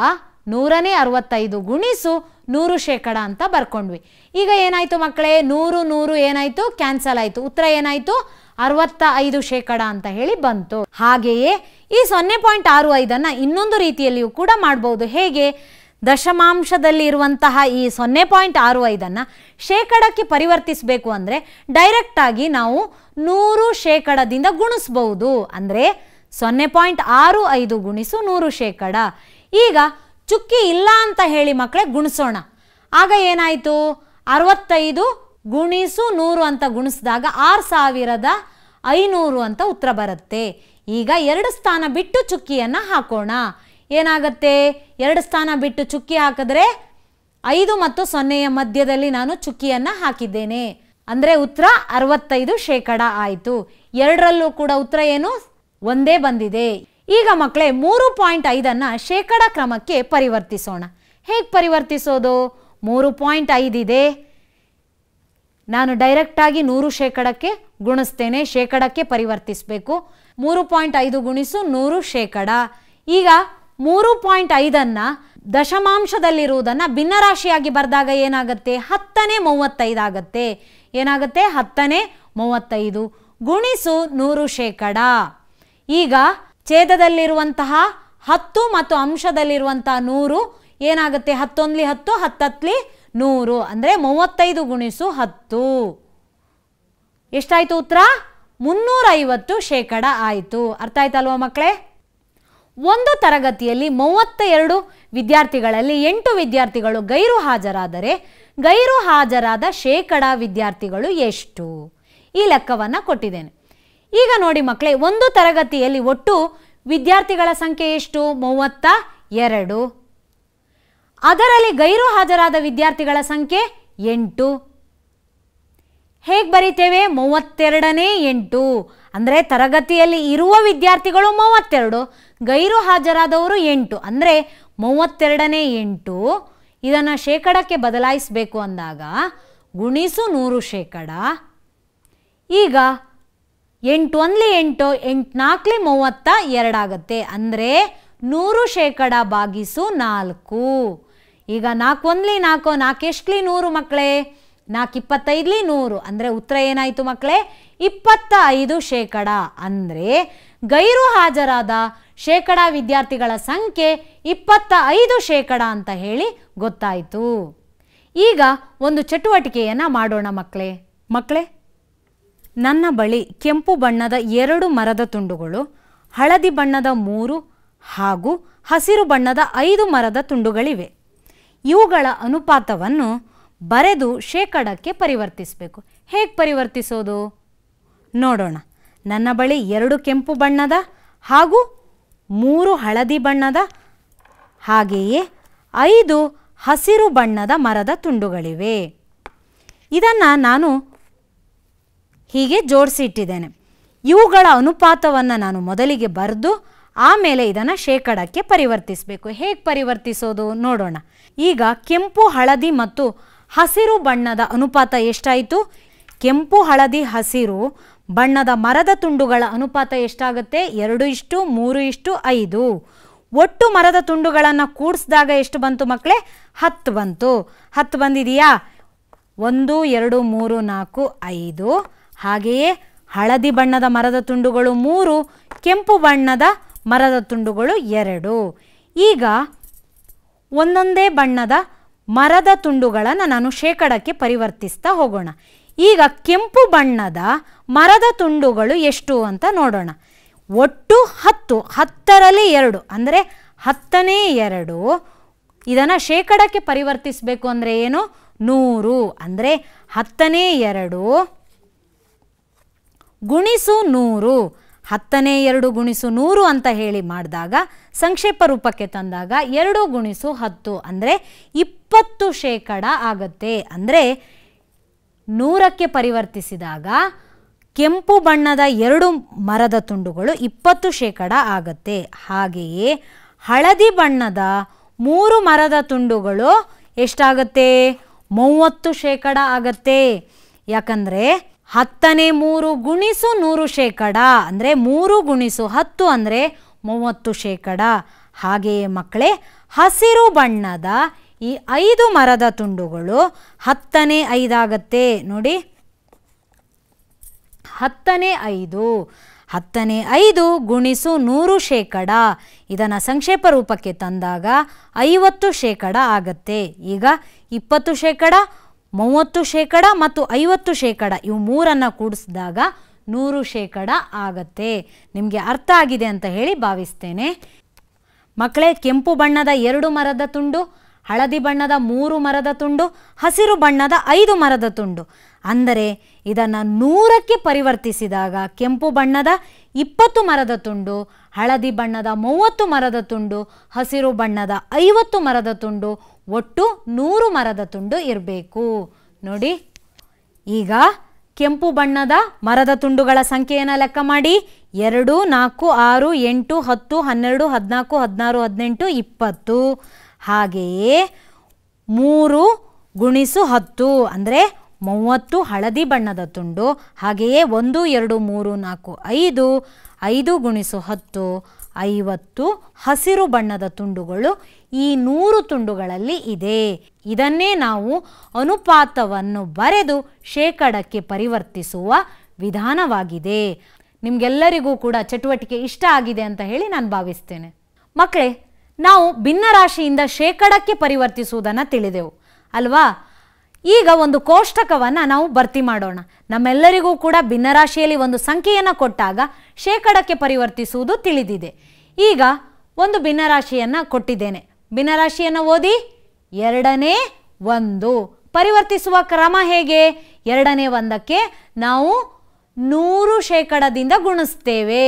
Speaker 1: ನೂರನೇ ಅರವತ್ತೈದು ಗುಣಿಸು ನೂರು ಶೇಕಡ ಅಂತ ಬರ್ಕೊಂಡ್ವಿ ಈಗ ಏನಾಯಿತು ಮಕ್ಕಳೇ ನೂರು ನೂರು ಏನಾಯಿತು ಕ್ಯಾನ್ಸಲ್ ಆಯಿತು ಉತ್ತರ ಏನಾಯಿತು ಅರವತ್ತ ಐದು ಶೇಕಡ ಅಂತ ಹೇಳಿ ಬಂತು ಹಾಗೆಯೇ ಈ ಸೊನ್ನೆ ಪಾಯಿಂಟ್ ಆರು ಐದನ್ನು ಇನ್ನೊಂದು ರೀತಿಯಲ್ಲಿಯೂ ಕೂಡ ಮಾಡ್ಬೋದು ಹೇಗೆ ದಶಮಾಂಶದಲ್ಲಿ ಇರುವಂತಹ ಈ ಸೊನ್ನೆ ಪಾಯಿಂಟ್ ಆರು ಐದನ್ನು ಶೇಕಡಕ್ಕೆ ಪರಿವರ್ತಿಸಬೇಕು ಅಂದರೆ ಡೈರೆಕ್ಟಾಗಿ ನಾವು ನೂರು ಶೇಕಡದಿಂದ ಗುಣಿಸಬಹುದು ಅಂದರೆ ಸೊನ್ನೆ ಪಾಯಿಂಟ್ ಆರು ಐದು ಗುಣಿಸು ನೂರು ಶೇಕಡ ಈಗ ಚುಕ್ಕಿ ಇಲ್ಲ ಅಂತ ಹೇಳಿ ಮಕ್ಕಳೇ ಗುಣಿಸೋಣ ಆಗ ಏನಾಯಿತು ಅರವತ್ತೈದು ಗುಣಿಸು ನೂರು ಅಂತ ಗುಣಿಸಿದಾಗ ಆರು ಸಾವಿರದ ಐನೂರು ಅಂತ ಉತ್ತರ ಬರುತ್ತೆ ಈಗ ಎರಡು ಸ್ಥಾನ ಬಿಟ್ಟು ಚುಕ್ಕಿಯನ್ನು ಹಾಕೋಣ ಏನಾಗತ್ತೆ ಎರಡು ಸ್ಥಾನ ಬಿಟ್ಟು ಚುಕ್ಕಿ ಹಾಕಿದ್ರೆ ಐದು ಮತ್ತು ಸೊನ್ನೆಯ ಮಧ್ಯದಲ್ಲಿ ನಾನು ಚುಕ್ಕಿಯನ್ನು ಹಾಕಿದ್ದೇನೆ ಅಂದರೆ ಉತ್ತರ ಅರವತ್ತೈದು ಶೇಕಡ ಆಯಿತು ಎರಡರಲ್ಲೂ ಕೂಡ ಉತ್ತರ ಏನು ಒಂದೇ ಬಂದಿದೆ ಈಗ ಮಕ್ಕಳೇ ಮೂರು ಪಾಯಿಂಟ್ ಐದನ್ನು ಶೇಕಡ ಕ್ರಮಕ್ಕೆ ಪರಿವರ್ತಿಸೋಣ ಹೇಗೆ ಪರಿವರ್ತಿಸೋದು ಮೂರು ಪಾಯಿಂಟ್ ಐದಿದೆ ನಾನು ಡೈರೆಕ್ಟಾಗಿ ನೂರು ಶೇಕಡಕ್ಕೆ ಗುಣಿಸ್ತೇನೆ ಶೇಕಡಕ್ಕೆ ಪರಿವರ್ತಿಸಬೇಕು ಮೂರು ಪಾಯಿಂಟ್ ಐದು ಗುಣಿಸು ನೂರು ಶೇಕಡ ಈಗ ಮೂರು ಪಾಯಿಂಟ್ ಐದನ್ನು ದಶಮಾಂಶದಲ್ಲಿರುವುದನ್ನು ಭಿನ್ನರಾಶಿಯಾಗಿ ಬರೆದಾಗ ಏನಾಗುತ್ತೆ ಹತ್ತನೇ ಮೂವತ್ತೈದಾಗತ್ತೆ ಏನಾಗುತ್ತೆ ಹತ್ತನೇ ಮೂವತ್ತೈದು ಗುಣಿಸು ನೂರು ಶೇಕಡ ಈಗ ಛೇದದಲ್ಲಿರುವಂತಹ ಹತ್ತು ಮತ್ತು ಅಂಶದಲ್ಲಿರುವಂತಹ ನೂರು ಏನಾಗುತ್ತೆ ಹತ್ತೊಂದ್ಲಿ ಹತ್ತು ಹತ್ತತ್ಲಿ ನೂರು ಅಂದರೆ ಮೂವತ್ತೈದು ಗುಣಿಸು ಹತ್ತು ಎಷ್ಟಾಯಿತು ಉತ್ತರ ಮುನ್ನೂರೈವತ್ತು ಶೇಕಡ ಆಯಿತು ಅರ್ಥ ಆಯ್ತಲ್ವ ಮಕ್ಕಳೇ ಒಂದು ತರಗತಿಯಲ್ಲಿ ಮೂವತ್ತ ಎರಡು ವಿದ್ಯಾರ್ಥಿಗಳಲ್ಲಿ ಎಂಟು ವಿದ್ಯಾರ್ಥಿಗಳು ಗೈರು ಹಾಜರಾದರೆ ಗೈರು ಹಾಜರಾದ ಶೇಕಡ ವಿದ್ಯಾರ್ಥಿಗಳು ಎಷ್ಟು ಈ ಲೆಕ್ಕವನ್ನು ಕೊಟ್ಟಿದ್ದೇನೆ ಈಗ ನೋಡಿ ಮಕ್ಕಳೇ ಒಂದು ತರಗತಿಯಲ್ಲಿ ಒಟ್ಟು ವಿದ್ಯಾರ್ಥಿಗಳ ಸಂಖ್ಯೆ ಎಷ್ಟು ಮೂವತ್ತ ಎರಡು ಅದರಲ್ಲಿ ಗೈರು ಹಾಜರಾದ ವಿದ್ಯಾರ್ಥಿಗಳ ಸಂಖ್ಯೆ ಎಂಟು ಹೇಗೆ ಬರೀತೇವೆ ಮೂವತ್ತೆರಡನೇ ಎಂಟು ಅಂದರೆ ತರಗತಿಯಲ್ಲಿ ಇರುವ ವಿದ್ಯಾರ್ಥಿಗಳು ಮೂವತ್ತೆರಡು ಗೈರು ಹಾಜರಾದವರು ಎಂಟು ಅಂದರೆ ಮೂವತ್ತೆರಡನೇ ಎಂಟು ಇದನ್ನು ಶೇಕಡಕ್ಕೆ ಬದಲಾಯಿಸಬೇಕು ಅಂದಾಗ ಗುಣಿಸು ನೂರು ಶೇಕಡ ಈಗ ಎಂಟು ಒಂದ್ಲಿ ಎಂಟು ಎಂಟು ನಾಲ್ಕಲಿ ಮೂವತ್ತ ಎರಡಾಗತ್ತೆ ಅಂದರೆ ನೂರು ಶೇಕಡ ಬಾಗಿಸು ನಾಲ್ಕು ಈಗ ನಾಲ್ಕು ಒಂದ್ಲಿ ನಾಲ್ಕು ನಾಲ್ಕು ಎಷ್ಟ್ಲಿ ನೂರು ಮಕ್ಕಳೇ ನಾಲ್ಕು ಇಪ್ಪತ್ತೈದ್ಲಿ ನೂರು ಅಂದರೆ ಉತ್ತರ ಏನಾಯಿತು ಮಕ್ಕಳೇ ಇಪ್ಪತ್ತ ಐದು ಶೇಕಡ ಅಂದರೆ ಗೈರು ಹಾಜರಾದ ಶೇಕಡ ವಿದ್ಯಾರ್ಥಿಗಳ ಸಂಖ್ಯೆ ಇಪ್ಪತ್ತ ಐದು ಶೇಕಡ ಅಂತ ಹೇಳಿ ಗೊತ್ತಾಯಿತು ಈಗ ಒಂದು ಚಟುವಟಿಕೆಯನ್ನು ಮಾಡೋಣ ಮಕ್ಕಳೇ ಮಕ್ಕಳೇ ನನ್ನ ಬಳಿ ಕೆಂಪು ಬಣ್ಣದ ಎರಡು ಮರದ ತುಂಡುಗಳು ಹಳದಿ ಬಣ್ಣದ ಮೂರು ಹಾಗೂ ಹಸಿರು ಬಣ್ಣದ ಐದು ಮರದ ತುಂಡುಗಳಿವೆ ಇವುಗಳ ಅನುಪಾತವನ್ನು ಬರೆದು ಶೇಕಡಕ್ಕೆ ಪರಿವರ್ತಿಸಬೇಕು ಹೇಗೆ ಪರಿವರ್ತಿಸೋದು ನೋಡೋಣ ನನ್ನ ಬಳಿ ಎರಡು ಕೆಂಪು ಬಣ್ಣದ ಹಾಗೂ ಮೂರು ಹಳದಿ ಬಣ್ಣದ ಹಾಗೆಯೇ ಐದು ಹಸಿರು ಬಣ್ಣದ ಮರದ ತುಂಡುಗಳಿವೆ ಇದನ್ನು ನಾನು ಹೀಗೆ ಜೋಡಿಸಿಟ್ಟಿದ್ದೇನೆ ಇವುಗಳ ಅನುಪಾತವನ್ನು ನಾನು ಮೊದಲಿಗೆ ಬರೆದು ಆಮೇಲೆ ಇದನ್ನು ಶೇಕಡಕ್ಕೆ ಪರಿವರ್ತಿಸಬೇಕು ಹೇಗೆ ಪರಿವರ್ತಿಸೋದು ನೋಡೋಣ ಈಗ ಕೆಂಪು ಹಳದಿ ಮತ್ತು ಹಸಿರು ಬಣ್ಣದ ಅನುಪಾತ ಎಷ್ಟಾಯಿತು ಕೆಂಪು ಹಳದಿ ಹಸಿರು ಬಣ್ಣದ ಮರದ ತುಂಡುಗಳ ಅನುಪಾತ ಎಷ್ಟಾಗುತ್ತೆ ಎರಡು ಇಷ್ಟು ಮೂರು ಇಷ್ಟು ಐದು ಒಟ್ಟು ಮರದ ತುಂಡುಗಳನ್ನು ಕೂಡಿಸಿದಾಗ ಎಷ್ಟು ಬಂತು ಮಕ್ಕಳೇ ಹತ್ತು ಬಂತು ಹತ್ತು ಬಂದಿದೆಯಾ ಒಂದು ಎರಡು ಮೂರು ನಾಲ್ಕು ಐದು ಹಾಗೆಯೇ ಹಳದಿ ಬಣ್ಣದ ಮರದ ತುಂಡುಗಳು ಮೂರು ಕೆಂಪು ಬಣ್ಣದ ಮರದ ತುಂಡುಗಳು ಎರಡು ಈಗ ಒಂದೊಂದೇ ಬಣ್ಣದ ಮರದ ತುಂಡುಗಳನ್ನು ನಾನು ಶೇಕಡಕ್ಕೆ ಪರಿವರ್ತಿಸ್ತಾ ಹೋಗೋಣ ಈಗ ಕೆಂಪು ಬಣ್ಣದ ಮರದ ತುಂಡುಗಳು ಎಷ್ಟು ಅಂತ ನೋಡೋಣ ಒಟ್ಟು ಹತ್ತು ಹತ್ತರಲ್ಲಿ ಎರಡು ಅಂದರೆ ಹತ್ತನೇ ಎರಡು ಇದನ್ನು ಶೇಕಡಕ್ಕೆ ಪರಿವರ್ತಿಸಬೇಕು ಅಂದರೆ ಏನು ನೂರು ಅಂದರೆ ಹತ್ತನೇ ಎರಡು ಗುಣಿಸು ನೂರು ಹತ್ತನೇ ಎರಡು ಗುಣಿಸು ನೂರು ಅಂತ ಹೇಳಿ ಮಾಡಿದಾಗ ಸಂಕ್ಷೇಪ ರೂಪಕ್ಕೆ ತಂದಾಗ ಎರಡು ಗುಣಿಸು ಹತ್ತು ಅಂದರೆ ಇಪ್ಪತ್ತು ಶೇಕಡ ಆಗತ್ತೆ ಅಂದರೆ ನೂರಕ್ಕೆ ಪರಿವರ್ತಿಸಿದಾಗ ಕೆಂಪು ಬಣ್ಣದ ಎರಡು ಮರದ ತುಂಡುಗಳು ಇಪ್ಪತ್ತು ಶೇಕಡ ಆಗತ್ತೆ ಹಾಗೆಯೇ ಹಳದಿ ಬಣ್ಣದ ಮೂರು ಮರದ ತುಂಡುಗಳು ಎಷ್ಟಾಗತ್ತೆ ಮೂವತ್ತು ಶೇಕಡ ಆಗತ್ತೆ ಯಾಕಂದರೆ ಹತ್ತನೇ ಮೂರು ಗುಣಿಸು ನೂರು ಶೇಕಡ ಅಂದರೆ ಮೂರು ಗುಣಿಸು ಹತ್ತು ಅಂದರೆ ಮೂವತ್ತು ಶೇಕಡ ಹಾಗೆಯೇ ಮಕ್ಕಳೇ ಹಸಿರು ಬಣ್ಣದ ಈ ಐದು ಮರದ ತುಂಡುಗಳು ಹತ್ತನೇ ಐದಾಗತ್ತೆ ನೋಡಿ ಹತ್ತನೇ ಐದು ಹತ್ತನೇ ಐದು ಗುಣಿಸು ನೂರು ಶೇಕಡ ಇದನ್ನು ಸಂಕ್ಷೇಪ ರೂಪಕ್ಕೆ ತಂದಾಗ ಐವತ್ತು ಶೇಕಡ ಆಗತ್ತೆ ಈಗ ಇಪ್ಪತ್ತು ಶೇಕಡ ಮೂವತ್ತು ಶೇಕಡ ಮತ್ತು ಐವತ್ತು ಶೇಕಡ ಇವು ಮೂರನ್ನು ಕೂಡಿಸಿದಾಗ ನೂರು ಶೇಕಡ ಆಗತ್ತೆ ನಿಮಗೆ ಅರ್ಥ ಆಗಿದೆ ಅಂತ ಹೇಳಿ ಭಾವಿಸ್ತೇನೆ ಮಕ್ಕಳೇ ಕೆಂಪು ಬಣ್ಣದ ಎರಡು ಮರದ ತುಂಡು ಹಳದಿ ಬಣ್ಣದ ಮೂರು ಮರದ ತುಂಡು ಹಸಿರು ಬಣ್ಣದ ಐದು ಮರದ ತುಂಡು ಅಂದರೆ ಇದನ್ನು ನೂರಕ್ಕೆ ಪರಿವರ್ತಿಸಿದಾಗ ಕೆಂಪು ಬಣ್ಣದ ಇಪ್ಪತ್ತು ಮರದ ತುಂಡು ಹಳದಿ ಬಣ್ಣದ ಮೂವತ್ತು ಮರದ ತುಂಡು ಹಸಿರು ಬಣ್ಣದ ಐವತ್ತು ಮರದ ತುಂಡು ಒಟ್ಟು ನೂರು ಮರದ ತುಂಡು ಇರಬೇಕು ನೋಡಿ ಈಗ ಕೆಂಪು ಬಣ್ಣದ ಮರದ ತುಂಡುಗಳ ಸಂಖ್ಯೆಯನ್ನು ಲೆಕ್ಕ ಮಾಡಿ ಎರಡು ನಾಲ್ಕು ಆರು ಎಂಟು ಹತ್ತು ಹನ್ನೆರಡು ಹದಿನಾಲ್ಕು ಹದಿನಾರು ಹದಿನೆಂಟು ಇಪ್ಪತ್ತು ಹಾಗೆಯೇ ಮೂರು ಗುಣಿಸು ಹತ್ತು ಅಂದರೆ ಮೂವತ್ತು ಹಳದಿ ಬಣ್ಣದ ತುಂಡು ಹಾಗೆಯೇ ಒಂದು ಎರಡು ಮೂರು ನಾಲ್ಕು ಐದು ಐದು ಗುಣಿಸು ಹತ್ತು ಐವತ್ತು ಹಸಿರು ಬಣ್ಣದ ತುಂಡುಗಳು ಈ ನೂರು ತುಂಡುಗಳಲ್ಲಿ ಇದೆ ಇದನ್ನೇ ನಾವು ಅನುಪಾತವನ್ನು ಬರೆದು ಶೇಕಡಕ್ಕೆ ಪರಿವರ್ತಿಸುವ ವಿಧಾನವಾಗಿದೆ ನಿಮಗೆಲ್ಲರಿಗೂ ಕೂಡ ಚಟುವಟಿಕೆ ಇಷ್ಟ ಆಗಿದೆ ಅಂತ ಹೇಳಿ ನಾನು ಭಾವಿಸ್ತೇನೆ ಮಕ್ಕಳೇ ನಾವು ಭಿನ್ನರಾಶಿಯಿಂದ ಶೇಕಡಕ್ಕೆ ಪರಿವರ್ತಿಸುವುದನ್ನು ತಿಳಿದೆವು ಅಲ್ವಾ ಈಗ ಒಂದು ಕೋಷ್ಟಕವನ್ನು ನಾವು ಭರ್ತಿ ಮಾಡೋಣ ನಮ್ಮೆಲ್ಲರಿಗೂ ಕೂಡ ಭಿನ್ನರಾಶಿಯಲ್ಲಿ ಒಂದು ಸಂಖ್ಯೆಯನ್ನು ಕೊಟ್ಟಾಗ ಶೇಕಡಕ್ಕೆ ಪರಿವರ್ತಿಸುವುದು ತಿಳಿದಿದೆ ಈಗ ಒಂದು ಭಿನ್ನರಾಶಿಯನ್ನು ಕೊಟ್ಟಿದ್ದೇನೆ ಭಿನ್ನರಾಶಿಯನ್ನು ಓದಿ ಎರಡನೇ ಒಂದು ಪರಿವರ್ತಿಸುವ ಕ್ರಮ ಹೇಗೆ ಎರಡನೇ ಒಂದಕ್ಕೆ ನಾವು ನೂರು ಶೇಕಡದಿಂದ ಗುಣಿಸ್ತೇವೆ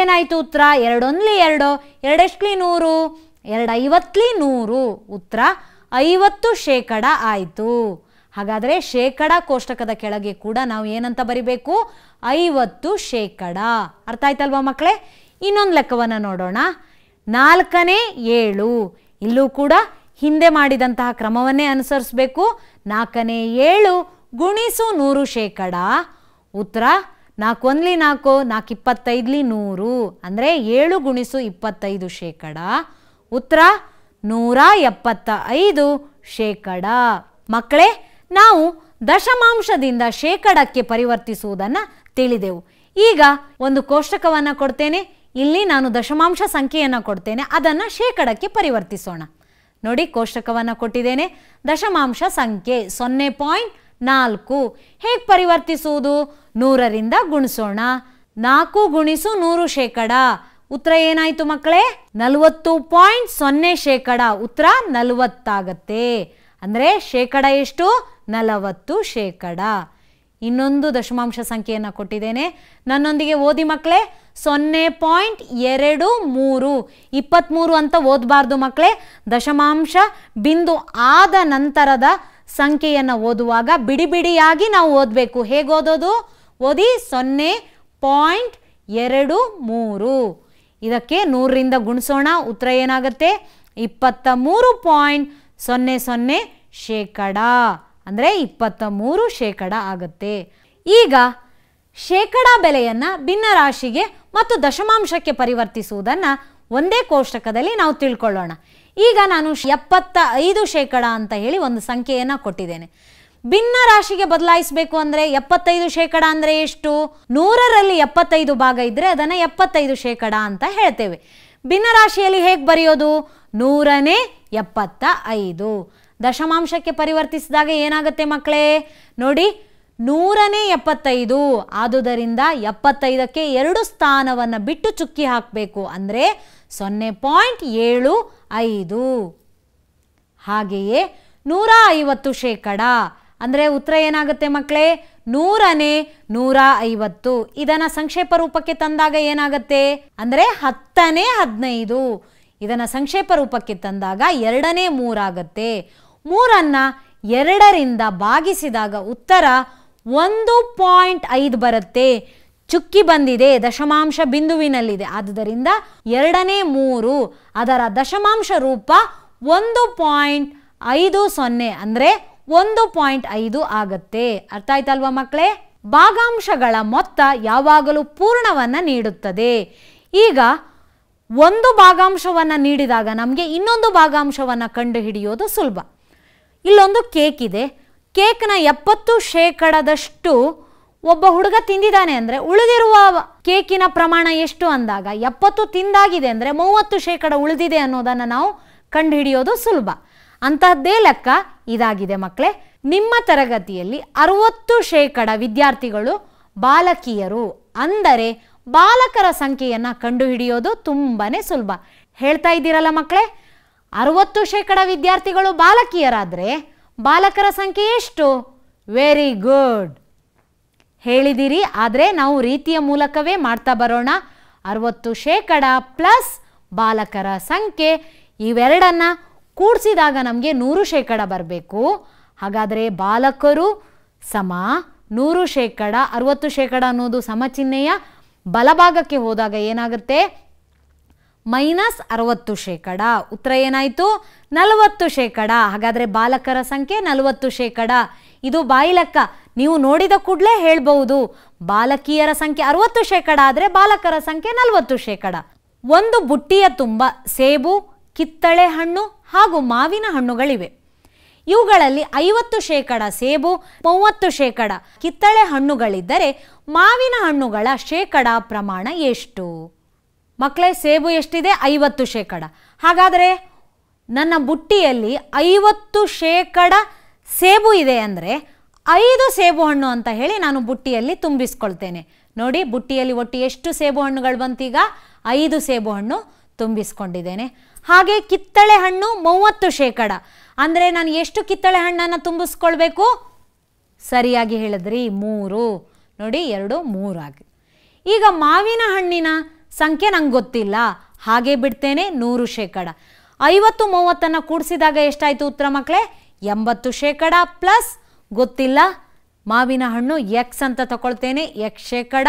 Speaker 1: ಏನಾಯಿತು ಉತ್ತರ ಎರಡೊಂದ್ಲಿ ಎರಡು ಎರಡೆಷ್ಟ್ಲಿ ನೂರು ಎರಡೈವತ್ತಲಿ ನೂರು ಉತ್ತರ ಐವತ್ತು ಶೇಕಡ ಆಯಿತು ಹಾಗಾದರೆ ಶೇಕಡ ಕೋಷ್ಟಕದ ಕೆಳಗೆ ಕೂಡ ನಾವು ಏನಂತ ಬರಿಬೇಕು ಐವತ್ತು ಶೇಕಡ ಅರ್ಥ ಆಯ್ತಲ್ವಾ ಮಕ್ಕಳೇ ಇನ್ನೊಂದು ಲೆಕ್ಕವನ್ನು ನೋಡೋಣ ನಾಲ್ಕನೇ ಏಳು ಇಲ್ಲೂ ಕೂಡ ಹಿಂದೆ ಮಾಡಿದಂತಹ ಕ್ರಮವನ್ನೇ ಅನುಸರಿಸಬೇಕು ನಾಲ್ಕನೇ ಏಳು ಗುಣಿಸು ನೂರು ಶೇಕಡ ಉತ್ತರ ನಾಲ್ಕು ಒಂದ್ಲಿ ನಾಲ್ಕು ನಾಲ್ಕು ಇಪ್ಪತ್ತೈದ್ಲಿ ನೂರು ಅಂದರೆ ಏಳು ಗುಣಿಸು ಇಪ್ಪತ್ತೈದು ಶೇಕಡ ಉತ್ತರ ನೂರ ಎಪ್ಪತ್ತ ಐದು ಶೇಕಡ ಮಕ್ಕಳೇ ನಾವು ದಶಮಾಂಶದಿಂದ ಶೇಕಡಕ್ಕೆ ಪರಿವರ್ತಿಸುವುದನ್ನು ತಿಳಿದೆವು ಈಗ ಒಂದು ಕೋಷ್ಟಕವನ್ನು ಕೊಡ್ತೇನೆ ಇಲ್ಲಿ ನಾನು ದಶಮಾಂಶ ಸಂಖ್ಯೆಯನ್ನು ಕೊಡ್ತೇನೆ ಅದನ್ನು ಶೇಕಡಕ್ಕೆ ಪರಿವರ್ತಿಸೋಣ ನೋಡಿ ಕೋಷ್ಟಕವನ್ನು ಕೊಟ್ಟಿದ್ದೇನೆ ದಶಮಾಂಶ ಸಂಖ್ಯೆ ಸೊನ್ನೆ ಪಾಯಿಂಟ್ ನಾಲ್ಕು ಹೇಗೆ ಪರಿವರ್ತಿಸುವುದು ನೂರರಿಂದ ಗುಣಿಸೋಣ ನಾಲ್ಕು ಗುಣಿಸು ನೂರು ಶೇಕಡ ಉತ್ತರ ಏನಾಯಿತು ಮಕ್ಕಳೇ ನಲವತ್ತು ಪಾಯಿಂಟ್ ಸೊನ್ನೆ ಶೇಕಡ ಉತ್ತರ ನಲವತ್ತಾಗತ್ತೆ ಅಂದರೆ ಶೇಕಡ ಎಷ್ಟು ನಲವತ್ತು ಶೇಕಡ ಇನ್ನೊಂದು ದಶಮಾಂಶ ಸಂಖ್ಯೆಯನ್ನು ಕೊಟ್ಟಿದ್ದೇನೆ ನನ್ನೊಂದಿಗೆ ಓದಿ ಮಕ್ಕಳೇ ಸೊನ್ನೆ ಪಾಯಿಂಟ್ ಎರಡು ಮೂರು ಇಪ್ಪತ್ತ್ಮೂರು ಅಂತ ಓದಬಾರ್ದು ಮಕ್ಕಳೇ ದಶಮಾಂಶ ಬಿಂದು ಆದ ನಂತರದ ಸಂಖ್ಯೆಯನ್ನು ಓದುವಾಗ ಬಿಡಿ ಬಿಡಿಯಾಗಿ ನಾವು ಓದಬೇಕು ಹೇಗೆ ಓದೋದು ಓದಿ ಸೊನ್ನೆ ಪಾಯಿಂಟ್ ಎರಡು ಮೂರು ಇದಕ್ಕೆ ನೂರರಿಂದ ಗುಣಿಸೋಣ ಉತ್ತರ ಏನಾಗುತ್ತೆ ಇಪ್ಪತ್ತ ಮೂರು ಪಾಯಿಂಟ್ ಸೊನ್ನೆ ಸೊನ್ನೆ ಶೇಕಡ ಅಂದರೆ ಇಪ್ಪತ್ತ ಮೂರು ಶೇಕಡ ಆಗುತ್ತೆ ಈಗ ಶೇಕಡ ಬೆಲೆಯನ್ನು ಭಿನ್ನ ರಾಶಿಗೆ ಮತ್ತು ದಶಮಾಂಶಕ್ಕೆ ಪರಿವರ್ತಿಸುವುದನ್ನು ಒಂದೇ ಕೋಷ್ಟಕದಲ್ಲಿ ನಾವು ತಿಳ್ಕೊಳ್ಳೋಣ ಈಗ ನಾನು ಎಪ್ಪತ್ತ ಐದು ಶೇಕಡ ಅಂತ ಹೇಳಿ ಒಂದು ಸಂಖ್ಯೆಯನ್ನು ಕೊಟ್ಟಿದ್ದೇನೆ ಭಿನ್ನ ರಾಶಿಗೆ ಬದಲಾಯಿಸಬೇಕು ಅಂದ್ರೆ ಎಪ್ಪತ್ತೈದು ಶೇಕಡ ಅಂದ್ರೆ ಎಷ್ಟು ನೂರರಲ್ಲಿ ಎಪ್ಪತ್ತೈದು ಭಾಗ ಇದ್ರೆ ಅದನ್ನ ಎಪ್ಪತ್ತೈದು ಶೇಕಡ ಅಂತ ಹೇಳ್ತೇವೆ ಭಿನ್ನ ರಾಶಿಯಲ್ಲಿ ಹೇಗೆ ಬರೆಯೋದು ನೂರನೇ ಎಪ್ಪತ್ತ ಐದು ದಶಮಾಂಶಕ್ಕೆ ಪರಿವರ್ತಿಸಿದಾಗ ಏನಾಗುತ್ತೆ ಮಕ್ಕಳೇ ನೋಡಿ ನೂರನೇ ಎಪ್ಪತ್ತೈದು ಆದುದರಿಂದ ಎಪ್ಪತ್ತೈದಕ್ಕೆ ಎರಡು ಸ್ಥಾನವನ್ನು ಬಿಟ್ಟು ಚುಕ್ಕಿ ಹಾಕಬೇಕು ಅಂದರೆ ಸೊನ್ನೆ ಪಾಯಿಂಟ್ ಏಳು ಐದು ಹಾಗೆಯೇ ನೂರ ಐವತ್ತು ಶೇಕಡ ಅಂದರೆ ಉತ್ತರ ಏನಾಗುತ್ತೆ ಮಕ್ಕಳೇ ನೂರನೇ ನೂರ ಐವತ್ತು ಇದನ್ನು ಸಂಕ್ಷೇಪ ರೂಪಕ್ಕೆ ತಂದಾಗ ಏನಾಗುತ್ತೆ ಅಂದರೆ ಹತ್ತನೇ ಹದಿನೈದು ಇದನ್ನು ಸಂಕ್ಷೇಪ ರೂಪಕ್ಕೆ ತಂದಾಗ ಎರಡನೇ ಮೂರಾಗತ್ತೆ ಮೂರನ್ನು ಎರಡರಿಂದ ಭಾಗಿಸಿದಾಗ ಉತ್ತರ ಒಂದು ಪಾಯಿಂಟ್ ಐದು ಬರುತ್ತೆ ಚುಕ್ಕಿ ಬಂದಿದೆ ದಶಮಾಂಶ ಬಿಂದುವಿನಲ್ಲಿದೆ ಆದುದರಿಂದ ಎರಡನೇ ಮೂರು ಅದರ ದಶಮಾಂಶ ರೂಪ ಒಂದು ಪಾಯಿಂಟ್ ಐದು ಸೊನ್ನೆ ಅಂದರೆ ಒಂದು ಪಾಯಿಂಟ್ ಐದು ಆಗತ್ತೆ ಅರ್ಥ ಆಯ್ತಲ್ವಾ ಮಕ್ಕಳೇ ಭಾಗಾಂಶಗಳ ಮೊತ್ತ ಯಾವಾಗಲೂ ಪೂರ್ಣವನ್ನು ನೀಡುತ್ತದೆ ಈಗ ಒಂದು ಭಾಗಾಂಶವನ್ನು ನೀಡಿದಾಗ ನಮಗೆ ಇನ್ನೊಂದು ಭಾಗಾಂಶವನ್ನು ಕಂಡುಹಿಡಿಯೋದು ಸುಲಭ ಇಲ್ಲೊಂದು ಕೇಕ್ ಇದೆ ಕೇಕ್ನ ಎಪ್ಪತ್ತು ಶೇಕಡದಷ್ಟು ಒಬ್ಬ ಹುಡುಗ ತಿಂದಿದ್ದಾನೆ ಅಂದರೆ ಉಳಿದಿರುವ ಕೇಕಿನ ಪ್ರಮಾಣ ಎಷ್ಟು ಅಂದಾಗ ಎಪ್ಪತ್ತು ತಿಂದಾಗಿದೆ ಅಂದರೆ ಮೂವತ್ತು ಶೇಕಡ ಉಳಿದಿದೆ ಅನ್ನೋದನ್ನು ನಾವು ಕಂಡುಹಿಡಿಯೋದು ಸುಲಭ ಅಂತಹದ್ದೇ ಲೆಕ್ಕ ಇದಾಗಿದೆ ಮಕ್ಕಳೇ ನಿಮ್ಮ ತರಗತಿಯಲ್ಲಿ ಅರವತ್ತು ಶೇಕಡ ವಿದ್ಯಾರ್ಥಿಗಳು ಬಾಲಕಿಯರು ಅಂದರೆ ಬಾಲಕರ ಸಂಖ್ಯೆಯನ್ನು ಕಂಡುಹಿಡಿಯೋದು ತುಂಬಾ ಸುಲಭ ಹೇಳ್ತಾ ಇದ್ದೀರಲ್ಲ ಮಕ್ಕಳೇ ಅರವತ್ತು ಶೇಕಡ ವಿದ್ಯಾರ್ಥಿಗಳು ಬಾಲಕಿಯರಾದರೆ ಬಾಲಕರ ಸಂಖ್ಯೆ ಎಷ್ಟು ವೆರಿ ಗುಡ್ ಹೇಳಿದಿರಿ ಆದರೆ ನಾವು ರೀತಿಯ ಮೂಲಕವೇ ಮಾಡ್ತಾ ಬರೋಣ ಅರವತ್ತು ಶೇಕಡ ಪ್ಲಸ್ ಬಾಲಕರ ಸಂಖ್ಯೆ ಇವೆರಡನ್ನು ಕೂಡಿಸಿದಾಗ ನಮಗೆ ನೂರು ಶೇಕಡ ಬರಬೇಕು ಹಾಗಾದರೆ ಬಾಲಕರು ಸಮ ನೂರು ಶೇಕಡ ಅರವತ್ತು ಶೇಕಡ ಅನ್ನೋದು ಸಮಚಿಹ್ನೆಯ ಬಲಭಾಗಕ್ಕೆ ಹೋದಾಗ ಏನಾಗುತ್ತೆ ಮೈನಸ್ ಅರವತ್ತು ಶೇಕಡ ಉತ್ತರ ಏನಾಯಿತು ನಲವತ್ತು ಶೇಕಡ ಹಾಗಾದರೆ ಬಾಲಕರ ಸಂಖ್ಯೆ ನಲವತ್ತು ಶೇಕಡ ಇದು ಬಾಯಿಲಕ್ಕ ನೀವು ನೋಡಿದ ಕೂಡಲೇ ಹೇಳ್ಬಹುದು ಬಾಲಕಿಯರ ಸಂಖ್ಯೆ ಅರವತ್ತು ಶೇಕಡ ಆದರೆ ಬಾಲಕರ ಸಂಖ್ಯೆ ನಲವತ್ತು ಶೇಕಡ ಒಂದು ಬುಟ್ಟಿಯ ತುಂಬ ಸೇಬು ಕಿತ್ತಳೆ ಹಣ್ಣು ಹಾಗೂ ಮಾವಿನ ಹಣ್ಣುಗಳಿವೆ ಇವುಗಳಲ್ಲಿ ಐವತ್ತು ಶೇಕಡ ಸೇಬು ಮೂವತ್ತು ಶೇಕಡ ಕಿತ್ತಳೆ ಹಣ್ಣುಗಳಿದ್ದರೆ ಮಾವಿನ ಹಣ್ಣುಗಳ ಶೇಕಡ ಪ್ರಮಾಣ ಎಷ್ಟು ಮಕ್ಕಳೇ ಸೇಬು ಎಷ್ಟಿದೆ ಐವತ್ತು ಶೇಕಡ ಹಾಗಾದರೆ ನನ್ನ ಬುಟ್ಟಿಯಲ್ಲಿ ಐವತ್ತು ಶೇಕಡ ಸೇಬು ಇದೆ ಅಂದರೆ ಐದು ಸೇಬು ಹಣ್ಣು ಅಂತ ಹೇಳಿ ನಾನು ಬುಟ್ಟಿಯಲ್ಲಿ ತುಂಬಿಸ್ಕೊಳ್ತೇನೆ ನೋಡಿ ಬುಟ್ಟಿಯಲ್ಲಿ ಒಟ್ಟು ಎಷ್ಟು ಸೇಬು ಹಣ್ಣುಗಳು ಬಂತೀಗ ಐದು ಸೇಬು ಹಣ್ಣು ತುಂಬಿಸ್ಕೊಂಡಿದ್ದೇನೆ ಹಾಗೆ ಕಿತ್ತಳೆ ಹಣ್ಣು ಮೂವತ್ತು ಶೇಕಡ ಅಂದರೆ ನಾನು ಎಷ್ಟು ಕಿತ್ತಳೆ ಹಣ್ಣನ್ನು ತುಂಬಿಸ್ಕೊಳ್ಬೇಕು ಸರಿಯಾಗಿ ಹೇಳಿದ್ರಿ ಮೂರು ನೋಡಿ ಎರಡು ಮೂರಾಗಿ ಈಗ ಮಾವಿನ ಹಣ್ಣಿನ ಸಂಖ್ಯೆ ನಂಗೆ ಗೊತ್ತಿಲ್ಲ ಹಾಗೆ ಬಿಡ್ತೇನೆ ನೂರು ಶೇಕಡ ಐವತ್ತು ಮೂವತ್ತನ್ನು ಕೂಡಿಸಿದಾಗ ಎಷ್ಟಾಯಿತು ಉತ್ತರ ಮಕ್ಕಳೇ ಎಂಬತ್ತು ಶೇಕಡ ಪ್ಲಸ್ ಗೊತ್ತಿಲ್ಲ ಮಾವಿನ ಹಣ್ಣು ಎಕ್ಸ್ ಅಂತ ತಗೊಳ್ತೇನೆ ಎಕ್ಸ್ ಶೇಕಡ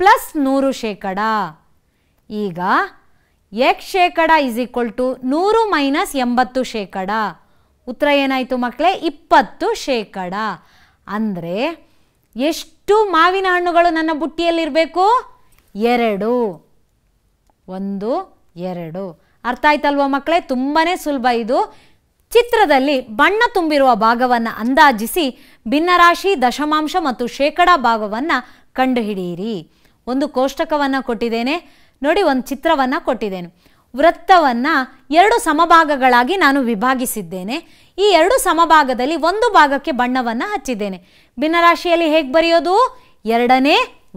Speaker 1: ಪ್ಲಸ್ ನೂರು ಶೇಕಡ ಈಗ ಎಕ್ಸ್ ಶೇಕಡ ಇಸ್ ಈಕ್ವಲ್ ಟು ನೂರು ಮೈನಸ್ ಎಂಬತ್ತು ಶೇಕಡ ಉತ್ತರ ಏನಾಯಿತು ಮಕ್ಕಳೇ ಇಪ್ಪತ್ತು ಶೇಕಡ ಅಂದರೆ ಎಷ್ಟು ಮಾವಿನ ಹಣ್ಣುಗಳು ನನ್ನ ಬುಟ್ಟಿಯಲ್ಲಿರಬೇಕು ಎರಡು ಒಂದು ಎರಡು ಅರ್ಥ ಆಯ್ತಲ್ವ ಮಕ್ಕಳೇ ತುಂಬಾ ಸುಲಭ ಇದು ಚಿತ್ರದಲ್ಲಿ ಬಣ್ಣ ತುಂಬಿರುವ ಭಾಗವನ್ನು ಅಂದಾಜಿಸಿ ಭಿನ್ನರಾಶಿ ದಶಮಾಂಶ ಮತ್ತು ಶೇಕಡ ಭಾಗವನ್ನು ಕಂಡುಹಿಡಿಯಿರಿ ಒಂದು ಕೋಷ್ಟಕವನ್ನು ಕೊಟ್ಟಿದ್ದೇನೆ ನೋಡಿ ಒಂದು ಚಿತ್ರವನ್ನು ಕೊಟ್ಟಿದ್ದೇನೆ ವೃತ್ತವನ್ನು ಎರಡು ಸಮಭಾಗಗಳಾಗಿ ನಾನು ವಿಭಾಗಿಸಿದ್ದೇನೆ ಈ ಎರಡು ಸಮಭಾಗದಲ್ಲಿ ಒಂದು ಭಾಗಕ್ಕೆ ಬಣ್ಣವನ್ನು ಹಚ್ಚಿದ್ದೇನೆ ಭಿನ್ನರಾಶಿಯಲ್ಲಿ ಹೇಗೆ ಬರೆಯೋದು ಎರಡನೇ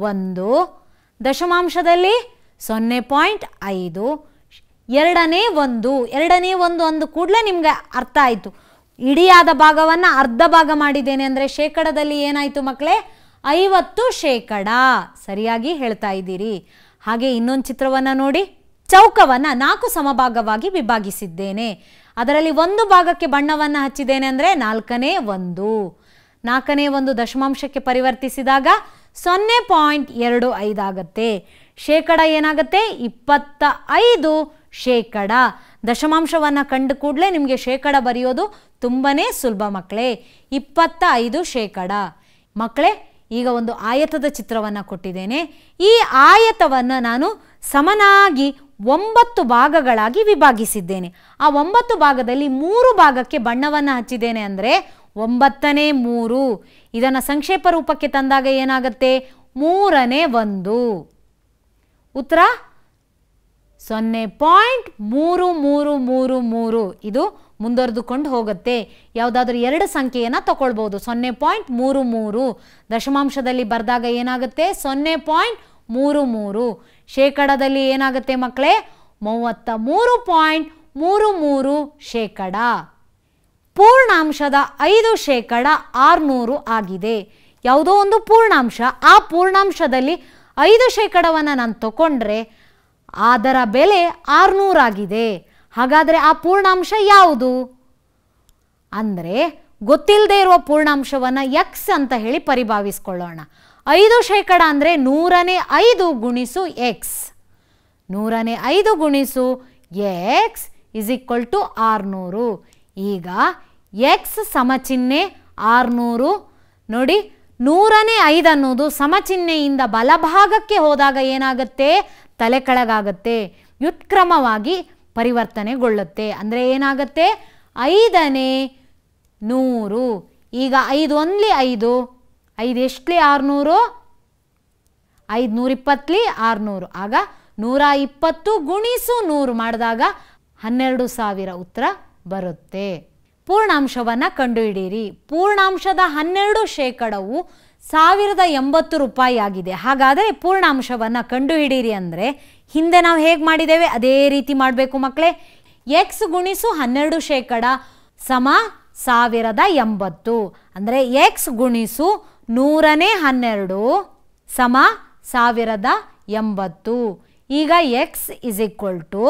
Speaker 1: ಒಂದು ದಶಮಾಂಶದಲ್ಲಿ ಸೊನ್ನೆ ಪಾಯಿಂಟ್ ಐದು ಎರಡನೇ ಒಂದು ಎರಡನೇ ಒಂದು ಒಂದು ಕೂಡಲೇ ನಿಮಗೆ ಅರ್ಥ ಆಯಿತು ಇಡಿಯಾದ ಭಾಗವನ್ನು ಅರ್ಧ ಭಾಗ ಮಾಡಿದ್ದೇನೆ ಅಂದರೆ ಶೇಕಡದಲ್ಲಿ ಏನಾಯಿತು ಮಕ್ಕಳೇ ಐವತ್ತು ಶೇಕಡ ಸರಿಯಾಗಿ ಹೇಳ್ತಾ ಇದ್ದೀರಿ ಹಾಗೆ ಇನ್ನೊಂದು ಚಿತ್ರವನ್ನು ನೋಡಿ ಚೌಕವನ್ನು ನಾಲ್ಕು ಸಮಭಾಗವಾಗಿ ವಿಭಾಗಿಸಿದ್ದೇನೆ ಅದರಲ್ಲಿ ಒಂದು ಭಾಗಕ್ಕೆ ಬಣ್ಣವನ್ನು ಹಚ್ಚಿದ್ದೇನೆ ಅಂದರೆ ನಾಲ್ಕನೇ ಒಂದು ನಾಲ್ಕನೇ ಒಂದು ದಶಮಾಂಶಕ್ಕೆ ಪರಿವರ್ತಿಸಿದಾಗ ಸೊನ್ನೆ ಪಾಯಿಂಟ್ ಎರಡು ಐದಾಗತ್ತೆ ಶೇಕಡ ಏನಾಗುತ್ತೆ ಇಪ್ಪತ್ತ ಐದು ಶೇಕಡ ದಶಮಾಂಶವನ್ನು ಕಂಡು ಕೂಡಲೇ ನಿಮಗೆ ಶೇಕಡ ಬರೆಯೋದು ತುಂಬಾ ಸುಲಭ ಮಕ್ಕಳೇ ಇಪ್ಪತ್ತ ಐದು ಶೇಕಡ ಮಕ್ಕಳೇ ಈಗ ಒಂದು ಆಯತದ ಚಿತ್ರವನ್ನು ಕೊಟ್ಟಿದ್ದೇನೆ ಈ ಆಯತವನ್ನು ನಾನು ಸಮನಾಗಿ ಒಂಬತ್ತು ಭಾಗಗಳಾಗಿ ವಿಭಾಗಿಸಿದ್ದೇನೆ ಆ ಒಂಬತ್ತು ಭಾಗದಲ್ಲಿ ಮೂರು ಭಾಗಕ್ಕೆ ಬಣ್ಣವನ್ನು ಹಚ್ಚಿದ್ದೇನೆ ಅಂದರೆ ಒಂಬತ್ತನೇ ಮೂರು ಇದನ್ನು ಸಂಕ್ಷೇಪ ರೂಪಕ್ಕೆ ತಂದಾಗ ಏನಾಗುತ್ತೆ ಮೂರನೇ ಒಂದು ಉತ್ತರ ಸೊನ್ನೆ ಪಾಯಿಂಟ್ ಮೂರು ಮೂರು ಮೂರು ಮೂರು ಇದು ಮುಂದುವರೆದುಕೊಂಡು ಹೋಗುತ್ತೆ ಯಾವುದಾದ್ರೂ ಎರಡು ಸಂಖ್ಯೆಯನ್ನು ತಗೊಳ್ಬೋದು ಸೊನ್ನೆ ಪಾಯಿಂಟ್ ಮೂರು ಮೂರು ದಶಮಾಂಶದಲ್ಲಿ ಬರೆದಾಗ ಏನಾಗುತ್ತೆ ಸೊನ್ನೆ ಪಾಯಿಂಟ್ ಮೂರು ಮೂರು ಶೇಕಡದಲ್ಲಿ ಏನಾಗುತ್ತೆ ಮಕ್ಕಳೇ ಮೂವತ್ತ ಮೂರು ಪಾಯಿಂಟ್ ಮೂರು ಮೂರು ಶೇಕಡ ಪೂರ್ಣಾಂಶದ ಐದು ಶೇಕಡ ಆರುನೂರು ಆಗಿದೆ ಯಾವುದೋ ಒಂದು ಪೂರ್ಣಾಂಶ ಆ ಪೂರ್ಣಾಂಶದಲ್ಲಿ ಐದು ಶೇಕಡವನ್ನು ನಾನು ತಗೊಂಡ್ರೆ ಅದರ ಬೆಲೆ ಆರುನೂರಾಗಿದೆ ಹಾಗಾದರೆ ಆ ಪೂರ್ಣಾಂಶ ಯಾವುದು ಅಂದರೆ ಗೊತ್ತಿಲ್ಲದೆ ಇರುವ ಪೂರ್ಣಾಂಶವನ್ನು ಎಕ್ಸ್ ಅಂತ ಹೇಳಿ ಪರಿಭಾವಿಸ್ಕೊಳ್ಳೋಣ ಐದು ಶೇಕಡ ಅಂದರೆ ನೂರನೇ ಐದು ಗುಣಿಸು ಎಕ್ಸ್ ನೂರನೇ ಐದು ಗುಣಿಸು ಎಕ್ಸ್ ಇಸ್ ಈಕ್ವಲ್ ಟು ಆರುನೂರು ಈಗ ಎಕ್ಸ್ ಸಮಚಿಹ್ನೆ ಆರುನೂರು ನೋಡಿ ನೂರನೇ ಐದು ಅನ್ನೋದು ಸಮಚಿಹ್ನೆಯಿಂದ ಬಲಭಾಗಕ್ಕೆ ಹೋದಾಗ ಏನಾಗುತ್ತೆ ತಲೆ ವ್ಯುತ್ಕ್ರಮವಾಗಿ ಪರಿವರ್ತನೆಗೊಳ್ಳುತ್ತೆ ಅಂದರೆ ಏನಾಗುತ್ತೆ ಐದನೇ ನೂರು ಈಗ ಐದು ಒಂದ್ಲಿ ಐದು ಐದು ಎಷ್ಟ್ಲಿ ಆರುನೂರು ಐದು ನೂರ ನೂರಿಪ್ಪತ್ತಲಿ ಆರುನೂರು ಆಗ ನೂರ ಇಪ್ಪತ್ತು ಗುಣಿಸು ನೂರು ಮಾಡಿದಾಗ ಹನ್ನೆರಡು ಸಾವಿರ ಉತ್ತರ ಬರುತ್ತೆ ಪೂರ್ಣಾಂಶವನ್ನು ಕಂಡುಹಿಡಿಯಿರಿ ಪೂರ್ಣಾಂಶದ ಹನ್ನೆರಡು ಶೇಕಡವು ಸಾವಿರದ ಎಂಬತ್ತು ರೂಪಾಯಿ ಆಗಿದೆ ಹಾಗಾದರೆ ಪೂರ್ಣಾಂಶವನ್ನು ಕಂಡುಹಿಡೀರಿ ಅಂದರೆ ಹಿಂದೆ ನಾವು ಹೇಗೆ ಮಾಡಿದ್ದೇವೆ ಅದೇ ರೀತಿ ಮಾಡಬೇಕು ಮಕ್ಕಳೇ ಎಕ್ಸ್ ಗುಣಿಸು ಹನ್ನೆರಡು ಶೇಕಡ ಸಮ ಸಾವಿರದ ಎಂಬತ್ತು ಅಂದರೆ ಎಕ್ಸ್ ಗುಣಿಸು ನೂರನೇ ಹನ್ನೆರಡು ಸಮ ಸಾವಿರದ ಎಂಬತ್ತು ಈಗ ಎಕ್ಸ್ ಇಸ್ ಈಕ್ವಲ್ ಟು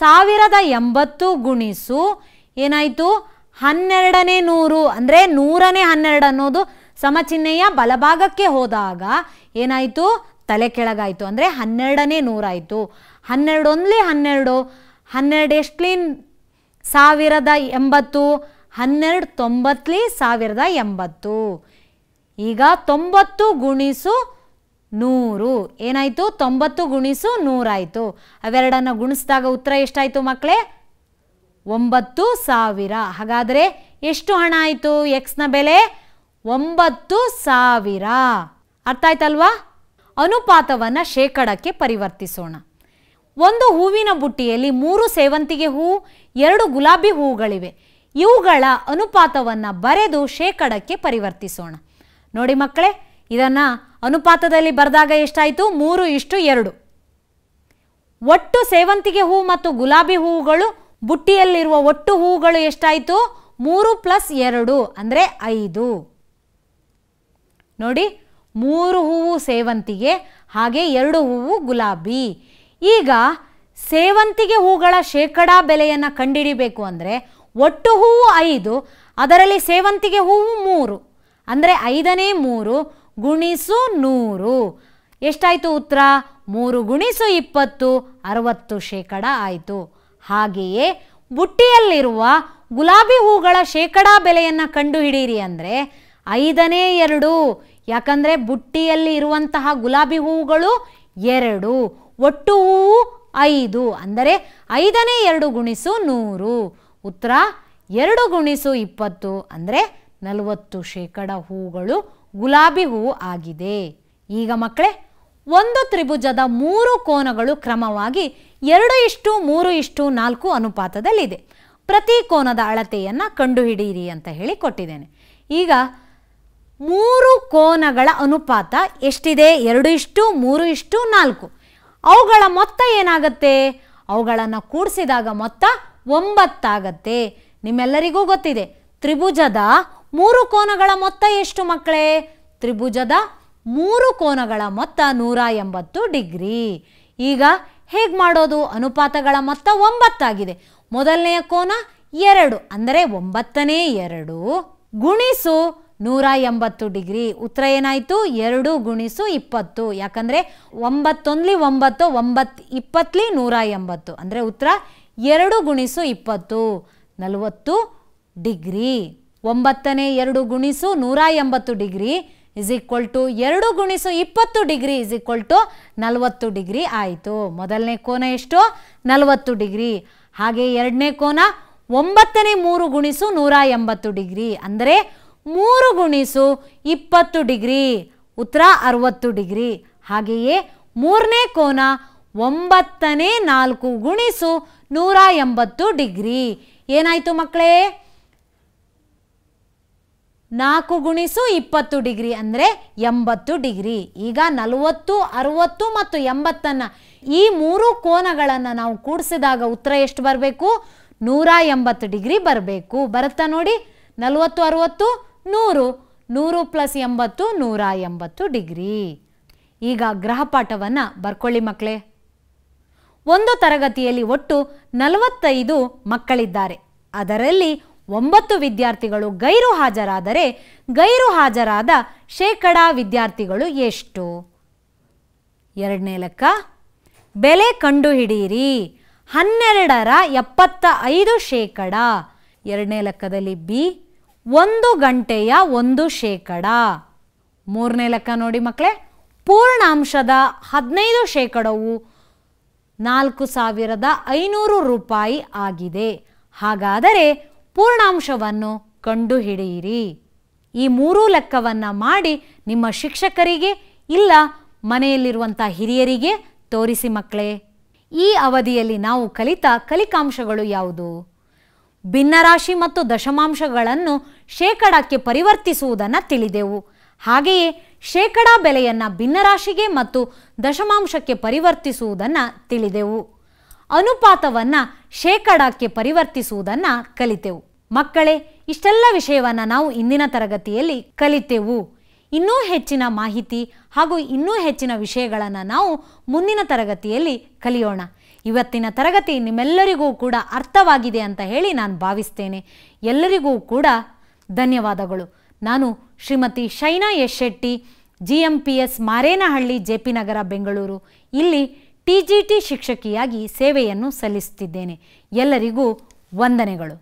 Speaker 1: ಸಾವಿರದ ಎಂಬತ್ತು ಗುಣಿಸು ಏನಾಯಿತು ಹನ್ನೆರಡನೇ ನೂರು ಅಂದರೆ ನೂರನೇ ಹನ್ನೆರಡು ಅನ್ನೋದು ಸಮಚಿಹ್ನೆಯ ಬಲಭಾಗಕ್ಕೆ ಹೋದಾಗ ಏನಾಯಿತು ತಲೆ ಕೆಳಗಾಯಿತು ಅಂದರೆ ಹನ್ನೆರಡನೇ ನೂರಾಯಿತು ಹನ್ನೆರಡು ಒಂದ್ಲಿ ಹನ್ನೆರಡು ಹನ್ನೆರಡು ಎಷ್ಟ್ಲಿನ್ ಸಾವಿರದ ಎಂಬತ್ತು ಹನ್ನೆರಡು ತೊಂಬತ್ಲಿ ಸಾವಿರದ ಎಂಬತ್ತು ಈಗ ತೊಂಬತ್ತು ಗುಣಿಸು ನೂರು ಏನಾಯಿತು ತೊಂಬತ್ತು ಗುಣಿಸು ನೂರಾಯಿತು ಅವೆರಡನ್ನು ಗುಣಿಸಿದಾಗ ಉತ್ತರ ಎಷ್ಟಾಯಿತು ಮಕ್ಕಳೇ ಒಂಬತ್ತು ಸಾವಿರ ಹಾಗಾದರೆ ಎಷ್ಟು ಹಣ ಆಯಿತು ಎಕ್ಸ್ನ ಬೆಲೆ ಒಂಬತ್ತು ಸಾವಿರ ಅರ್ಥ ಆಯ್ತಲ್ವಾ ಅನುಪಾತವನ್ನು ಶೇಕಡಕ್ಕೆ ಪರಿವರ್ತಿಸೋಣ ಒಂದು ಹೂವಿನ ಬುಟ್ಟಿಯಲ್ಲಿ ಮೂರು ಸೇವಂತಿಗೆ ಹೂವು ಎರಡು ಗುಲಾಬಿ ಹೂವುಗಳಿವೆ ಇವುಗಳ ಅನುಪಾತವನ್ನು ಬರೆದು ಶೇಕಡಕ್ಕೆ ಪರಿವರ್ತಿಸೋಣ ನೋಡಿ ಮಕ್ಕಳೇ ಇದನ್ನು ಅನುಪಾತದಲ್ಲಿ ಬರೆದಾಗ ಎಷ್ಟಾಯಿತು ಮೂರು ಇಷ್ಟು ಎರಡು ಒಟ್ಟು ಸೇವಂತಿಗೆ ಹೂ ಮತ್ತು ಗುಲಾಬಿ ಹೂವುಗಳು ಬುಟ್ಟಿಯಲ್ಲಿರುವ ಒಟ್ಟು ಹೂವುಗಳು ಎಷ್ಟಾಯಿತು ಮೂರು ಪ್ಲಸ್ ಎರಡು ಅಂದರೆ ಐದು ನೋಡಿ ಮೂರು ಹೂವು ಸೇವಂತಿಗೆ ಹಾಗೆ ಎರಡು ಹೂವು ಗುಲಾಬಿ ಈಗ ಸೇವಂತಿಗೆ ಹೂಗಳ ಶೇಕಡಾ ಬೆಲೆಯನ್ನು ಕಂಡುಹಿಡಿಬೇಕು ಅಂದರೆ ಒಟ್ಟು ಹೂವು ಐದು ಅದರಲ್ಲಿ ಸೇವಂತಿಗೆ ಹೂವು ಮೂರು ಅಂದರೆ ಐದನೇ ಮೂರು ಗುಣಿಸು ನೂರು ಎಷ್ಟಾಯಿತು ಉತ್ತರ ಮೂರು ಗುಣಿಸು ಇಪ್ಪತ್ತು ಅರವತ್ತು ಶೇಕಡ ಆಯಿತು ಹಾಗೆಯೇ ಬುಟ್ಟಿಯಲ್ಲಿರುವ ಗುಲಾಬಿ ಹೂಗಳ ಶೇಕಡಾ ಬೆಲೆಯನ್ನು ಕಂಡುಹಿಡಿಯಿರಿ ಅಂದರೆ ಐದನೇ ಎರಡು ಯಾಕಂದರೆ ಬುಟ್ಟಿಯಲ್ಲಿ ಇರುವಂತಹ ಗುಲಾಬಿ ಹೂವುಗಳು ಎರಡು ಒಟ್ಟು ಹೂವು ಐದು ಅಂದರೆ ಐದನೇ ಎರಡು ಗುಣಿಸು ನೂರು ಉತ್ತರ ಎರಡು ಗುಣಿಸು ಇಪ್ಪತ್ತು ಅಂದರೆ ನಲವತ್ತು ಶೇಕಡ ಹೂಗಳು ಗುಲಾಬಿ ಹೂವು ಆಗಿದೆ ಈಗ ಮಕ್ಕಳೇ ಒಂದು ತ್ರಿಭುಜದ ಮೂರು ಕೋನಗಳು ಕ್ರಮವಾಗಿ ಎರಡು ಇಷ್ಟು ಮೂರು ಇಷ್ಟು ನಾಲ್ಕು ಅನುಪಾತದಲ್ಲಿದೆ ಪ್ರತಿ ಕೋನದ ಅಳತೆಯನ್ನು ಕಂಡುಹಿಡಿಯಿರಿ ಅಂತ ಹೇಳಿ ಕೊಟ್ಟಿದ್ದೇನೆ ಈಗ ಮೂರು ಕೋನಗಳ ಅನುಪಾತ ಎಷ್ಟಿದೆ ಎರಡು ಇಷ್ಟು ಮೂರು ಇಷ್ಟು ನಾಲ್ಕು ಅವುಗಳ ಮೊತ್ತ ಏನಾಗತ್ತೆ ಅವುಗಳನ್ನು ಕೂಡಿಸಿದಾಗ ಮೊತ್ತ ಒಂಬತ್ತಾಗತ್ತೆ ನಿಮ್ಮೆಲ್ಲರಿಗೂ ಗೊತ್ತಿದೆ ತ್ರಿಭುಜದ ಮೂರು ಕೋನಗಳ ಮೊತ್ತ ಎಷ್ಟು ಮಕ್ಕಳೇ ತ್ರಿಭುಜದ ಮೂರು ಕೋನಗಳ ಮೊತ್ತ ನೂರ ಎಂಬತ್ತು ಡಿಗ್ರಿ ಈಗ ಹೇಗೆ ಮಾಡೋದು ಅನುಪಾತಗಳ ಮೊತ್ತ ಒಂಬತ್ತಾಗಿದೆ ಮೊದಲನೆಯ ಕೋನ ಎರಡು ಅಂದರೆ ಒಂಬತ್ತನೇ ಎರಡು ಗುಣಿಸು ನೂರ ಎಂಬತ್ತು ಡಿಗ್ರಿ ಉತ್ತರ ಏನಾಯಿತು ಎರಡು ಗುಣಿಸು ಇಪ್ಪತ್ತು ಯಾಕಂದರೆ ಒಂಬತ್ತೊಂದ್ಲಿ ಒಂಬತ್ತು ಒಂಬತ್ತು ಇಪ್ಪತ್ತಲಿ ನೂರ ಎಂಬತ್ತು ಅಂದರೆ ಉತ್ತರ ಎರಡು ಗುಣಿಸು ಇಪ್ಪತ್ತು ನಲವತ್ತು ಡಿಗ್ರಿ ಒಂಬತ್ತನೇ ಎರಡು ಗುಣಿಸು ನೂರ ಎಂಬತ್ತು ಡಿಗ್ರಿ ಇಸ್ ಈಕ್ವಲ್ ಟು ಎರಡು ಗುಣಿಸು ಇಪ್ಪತ್ತು ಡಿಗ್ರಿ ಇಸ್ ಈಕ್ವಲ್ ಟು ನಲವತ್ತು ಡಿಗ್ರಿ ಆಯಿತು ಮೊದಲನೇ ಕೋನ ಎಷ್ಟು ನಲವತ್ತು ಡಿಗ್ರಿ ಹಾಗೆ ಎರಡನೇ ಕೋನ ಒಂಬತ್ತನೇ ಮೂರು ಗುಣಿಸು ನೂರ ಎಂಬತ್ತು ಡಿಗ್ರಿ ಅಂದರೆ ಮೂರು ಗುಣಿಸು ಇಪ್ಪತ್ತು ಡಿಗ್ರಿ ಉತ್ತರ ಅರವತ್ತು ಡಿಗ್ರಿ ಹಾಗೆಯೇ ಮೂರನೇ ಕೋನ ಒಂಬತ್ತನೇ ನಾಲ್ಕು ಗುಣಿಸು ನೂರ ಎಂಬತ್ತು ಡಿಗ್ರಿ ಏನಾಯಿತು ಮಕ್ಕಳೇ ನಾಲ್ಕು ಗುಣಿಸು ಇಪ್ಪತ್ತು ಡಿಗ್ರಿ ಅಂದರೆ ಎಂಬತ್ತು ಡಿಗ್ರಿ ಈಗ ನಲವತ್ತು ಅರುವತ್ತು ಮತ್ತು ಎಂಬತ್ತನ್ನು ಈ ಮೂರು ಕೋನಗಳನ್ನು ನಾವು ಕೂಡಿಸಿದಾಗ ಉತ್ತರ ಎಷ್ಟು ಬರಬೇಕು ನೂರ ಎಂಬತ್ತು ಡಿಗ್ರಿ ಬರಬೇಕು ಬರುತ್ತಾ ನೋಡಿ ನಲವತ್ತು ಅರುವತ್ತು ನೂರು ನೂರು ಪ್ಲಸ್ ಎಂಬತ್ತು ನೂರ ಎಂಬತ್ತು ಡಿಗ್ರಿ ಈಗ ಗ್ರಹಪಾಠವನ್ನು ಬರ್ಕೊಳ್ಳಿ ಮಕ್ಕಳೇ ಒಂದು ತರಗತಿಯಲ್ಲಿ ಒಟ್ಟು ನಲವತ್ತೈದು ಮಕ್ಕಳಿದ್ದಾರೆ ಅದರಲ್ಲಿ ಒಂಬತ್ತು ವಿದ್ಯಾರ್ಥಿಗಳು ಗೈರು ಹಾಜರಾದರೆ ಗೈರು ಹಾಜರಾದ ಶೇಕಡಾ ವಿದ್ಯಾರ್ಥಿಗಳು ಎಷ್ಟು ಎರಡನೇ ಲೆಕ್ಕ ಬೆಲೆ ಕಂಡುಹಿಡಿಯಿರಿ ಹನ್ನೆರಡರ ಎಪ್ಪತ್ತ ಐದು ಶೇಕಡ ಎರಡನೇ ಲೆಕ್ಕದಲ್ಲಿ ಬಿ ಒಂದು ಗಂಟೆಯ ಒಂದು ಶೇಕಡ ಮೂರನೇ ಲೆಕ್ಕ ನೋಡಿ ಮಕ್ಕಳೇ ಪೂರ್ಣಾಂಶದ ಹದಿನೈದು ಶೇಕಡವು ನಾಲ್ಕು ಸಾವಿರದ ಐನೂರು ರೂಪಾಯಿ ಆಗಿದೆ ಹಾಗಾದರೆ ಪೂರ್ಣಾಂಶವನ್ನು ಕಂಡುಹಿಡಿಯಿರಿ ಈ ಮೂರೂ ಲೆಕ್ಕವನ್ನು ಮಾಡಿ ನಿಮ್ಮ ಶಿಕ್ಷಕರಿಗೆ ಇಲ್ಲ ಮನೆಯಲ್ಲಿರುವಂಥ ಹಿರಿಯರಿಗೆ ತೋರಿಸಿ ಮಕ್ಕಳೇ ಈ ಅವಧಿಯಲ್ಲಿ ನಾವು ಕಲಿತ ಕಲಿಕಾಂಶಗಳು ಯಾವುದು ಭಿನ್ನರಾಶಿ ಮತ್ತು ದಶಮಾಂಶಗಳನ್ನು ಶೇಕಡಕ್ಕೆ ಪರಿವರ್ತಿಸುವುದನ್ನು ತಿಳಿದೆವು ಹಾಗೆಯೇ ಶೇಕಡಾ ಬೆಲೆಯನ್ನು ಭಿನ್ನರಾಶಿಗೆ ಮತ್ತು ದಶಮಾಂಶಕ್ಕೆ ಪರಿವರ್ತಿಸುವುದನ್ನು ತಿಳಿದೆವು ಅನುಪಾತವನ್ನು ಶೇಕಡಕ್ಕೆ ಪರಿವರ್ತಿಸುವುದನ್ನು ಕಲಿತೆವು ಮಕ್ಕಳೇ ಇಷ್ಟೆಲ್ಲ ವಿಷಯವನ್ನು ನಾವು ಇಂದಿನ ತರಗತಿಯಲ್ಲಿ ಕಲಿತೆವು ಇನ್ನೂ ಹೆಚ್ಚಿನ ಮಾಹಿತಿ ಹಾಗೂ ಇನ್ನೂ ಹೆಚ್ಚಿನ ವಿಷಯಗಳನ್ನು ನಾವು ಮುಂದಿನ ತರಗತಿಯಲ್ಲಿ ಕಲಿಯೋಣ ಇವತ್ತಿನ ತರಗತಿ ನಿಮ್ಮೆಲ್ಲರಿಗೂ ಕೂಡ ಅರ್ಥವಾಗಿದೆ ಅಂತ ಹೇಳಿ ನಾನು ಭಾವಿಸ್ತೇನೆ ಎಲ್ಲರಿಗೂ ಕೂಡ ಧನ್ಯವಾದಗಳು ನಾನು Shrimati Shaina S Shetty G M P S Marenahalli J P Nagar Bengaluru ಇಲ್ಲಿ ಟಿ ಜಿ ಟಿ ಶಿಕ್ಷಕಿಯಾಗಿ ಸೇವೆಯನ್ನು ಸಲ್ಲಿಸುತ್ತಿದ್ದೇನೆ ಎಲ್ಲರಿಗೂ ವಂದನೆಗಳು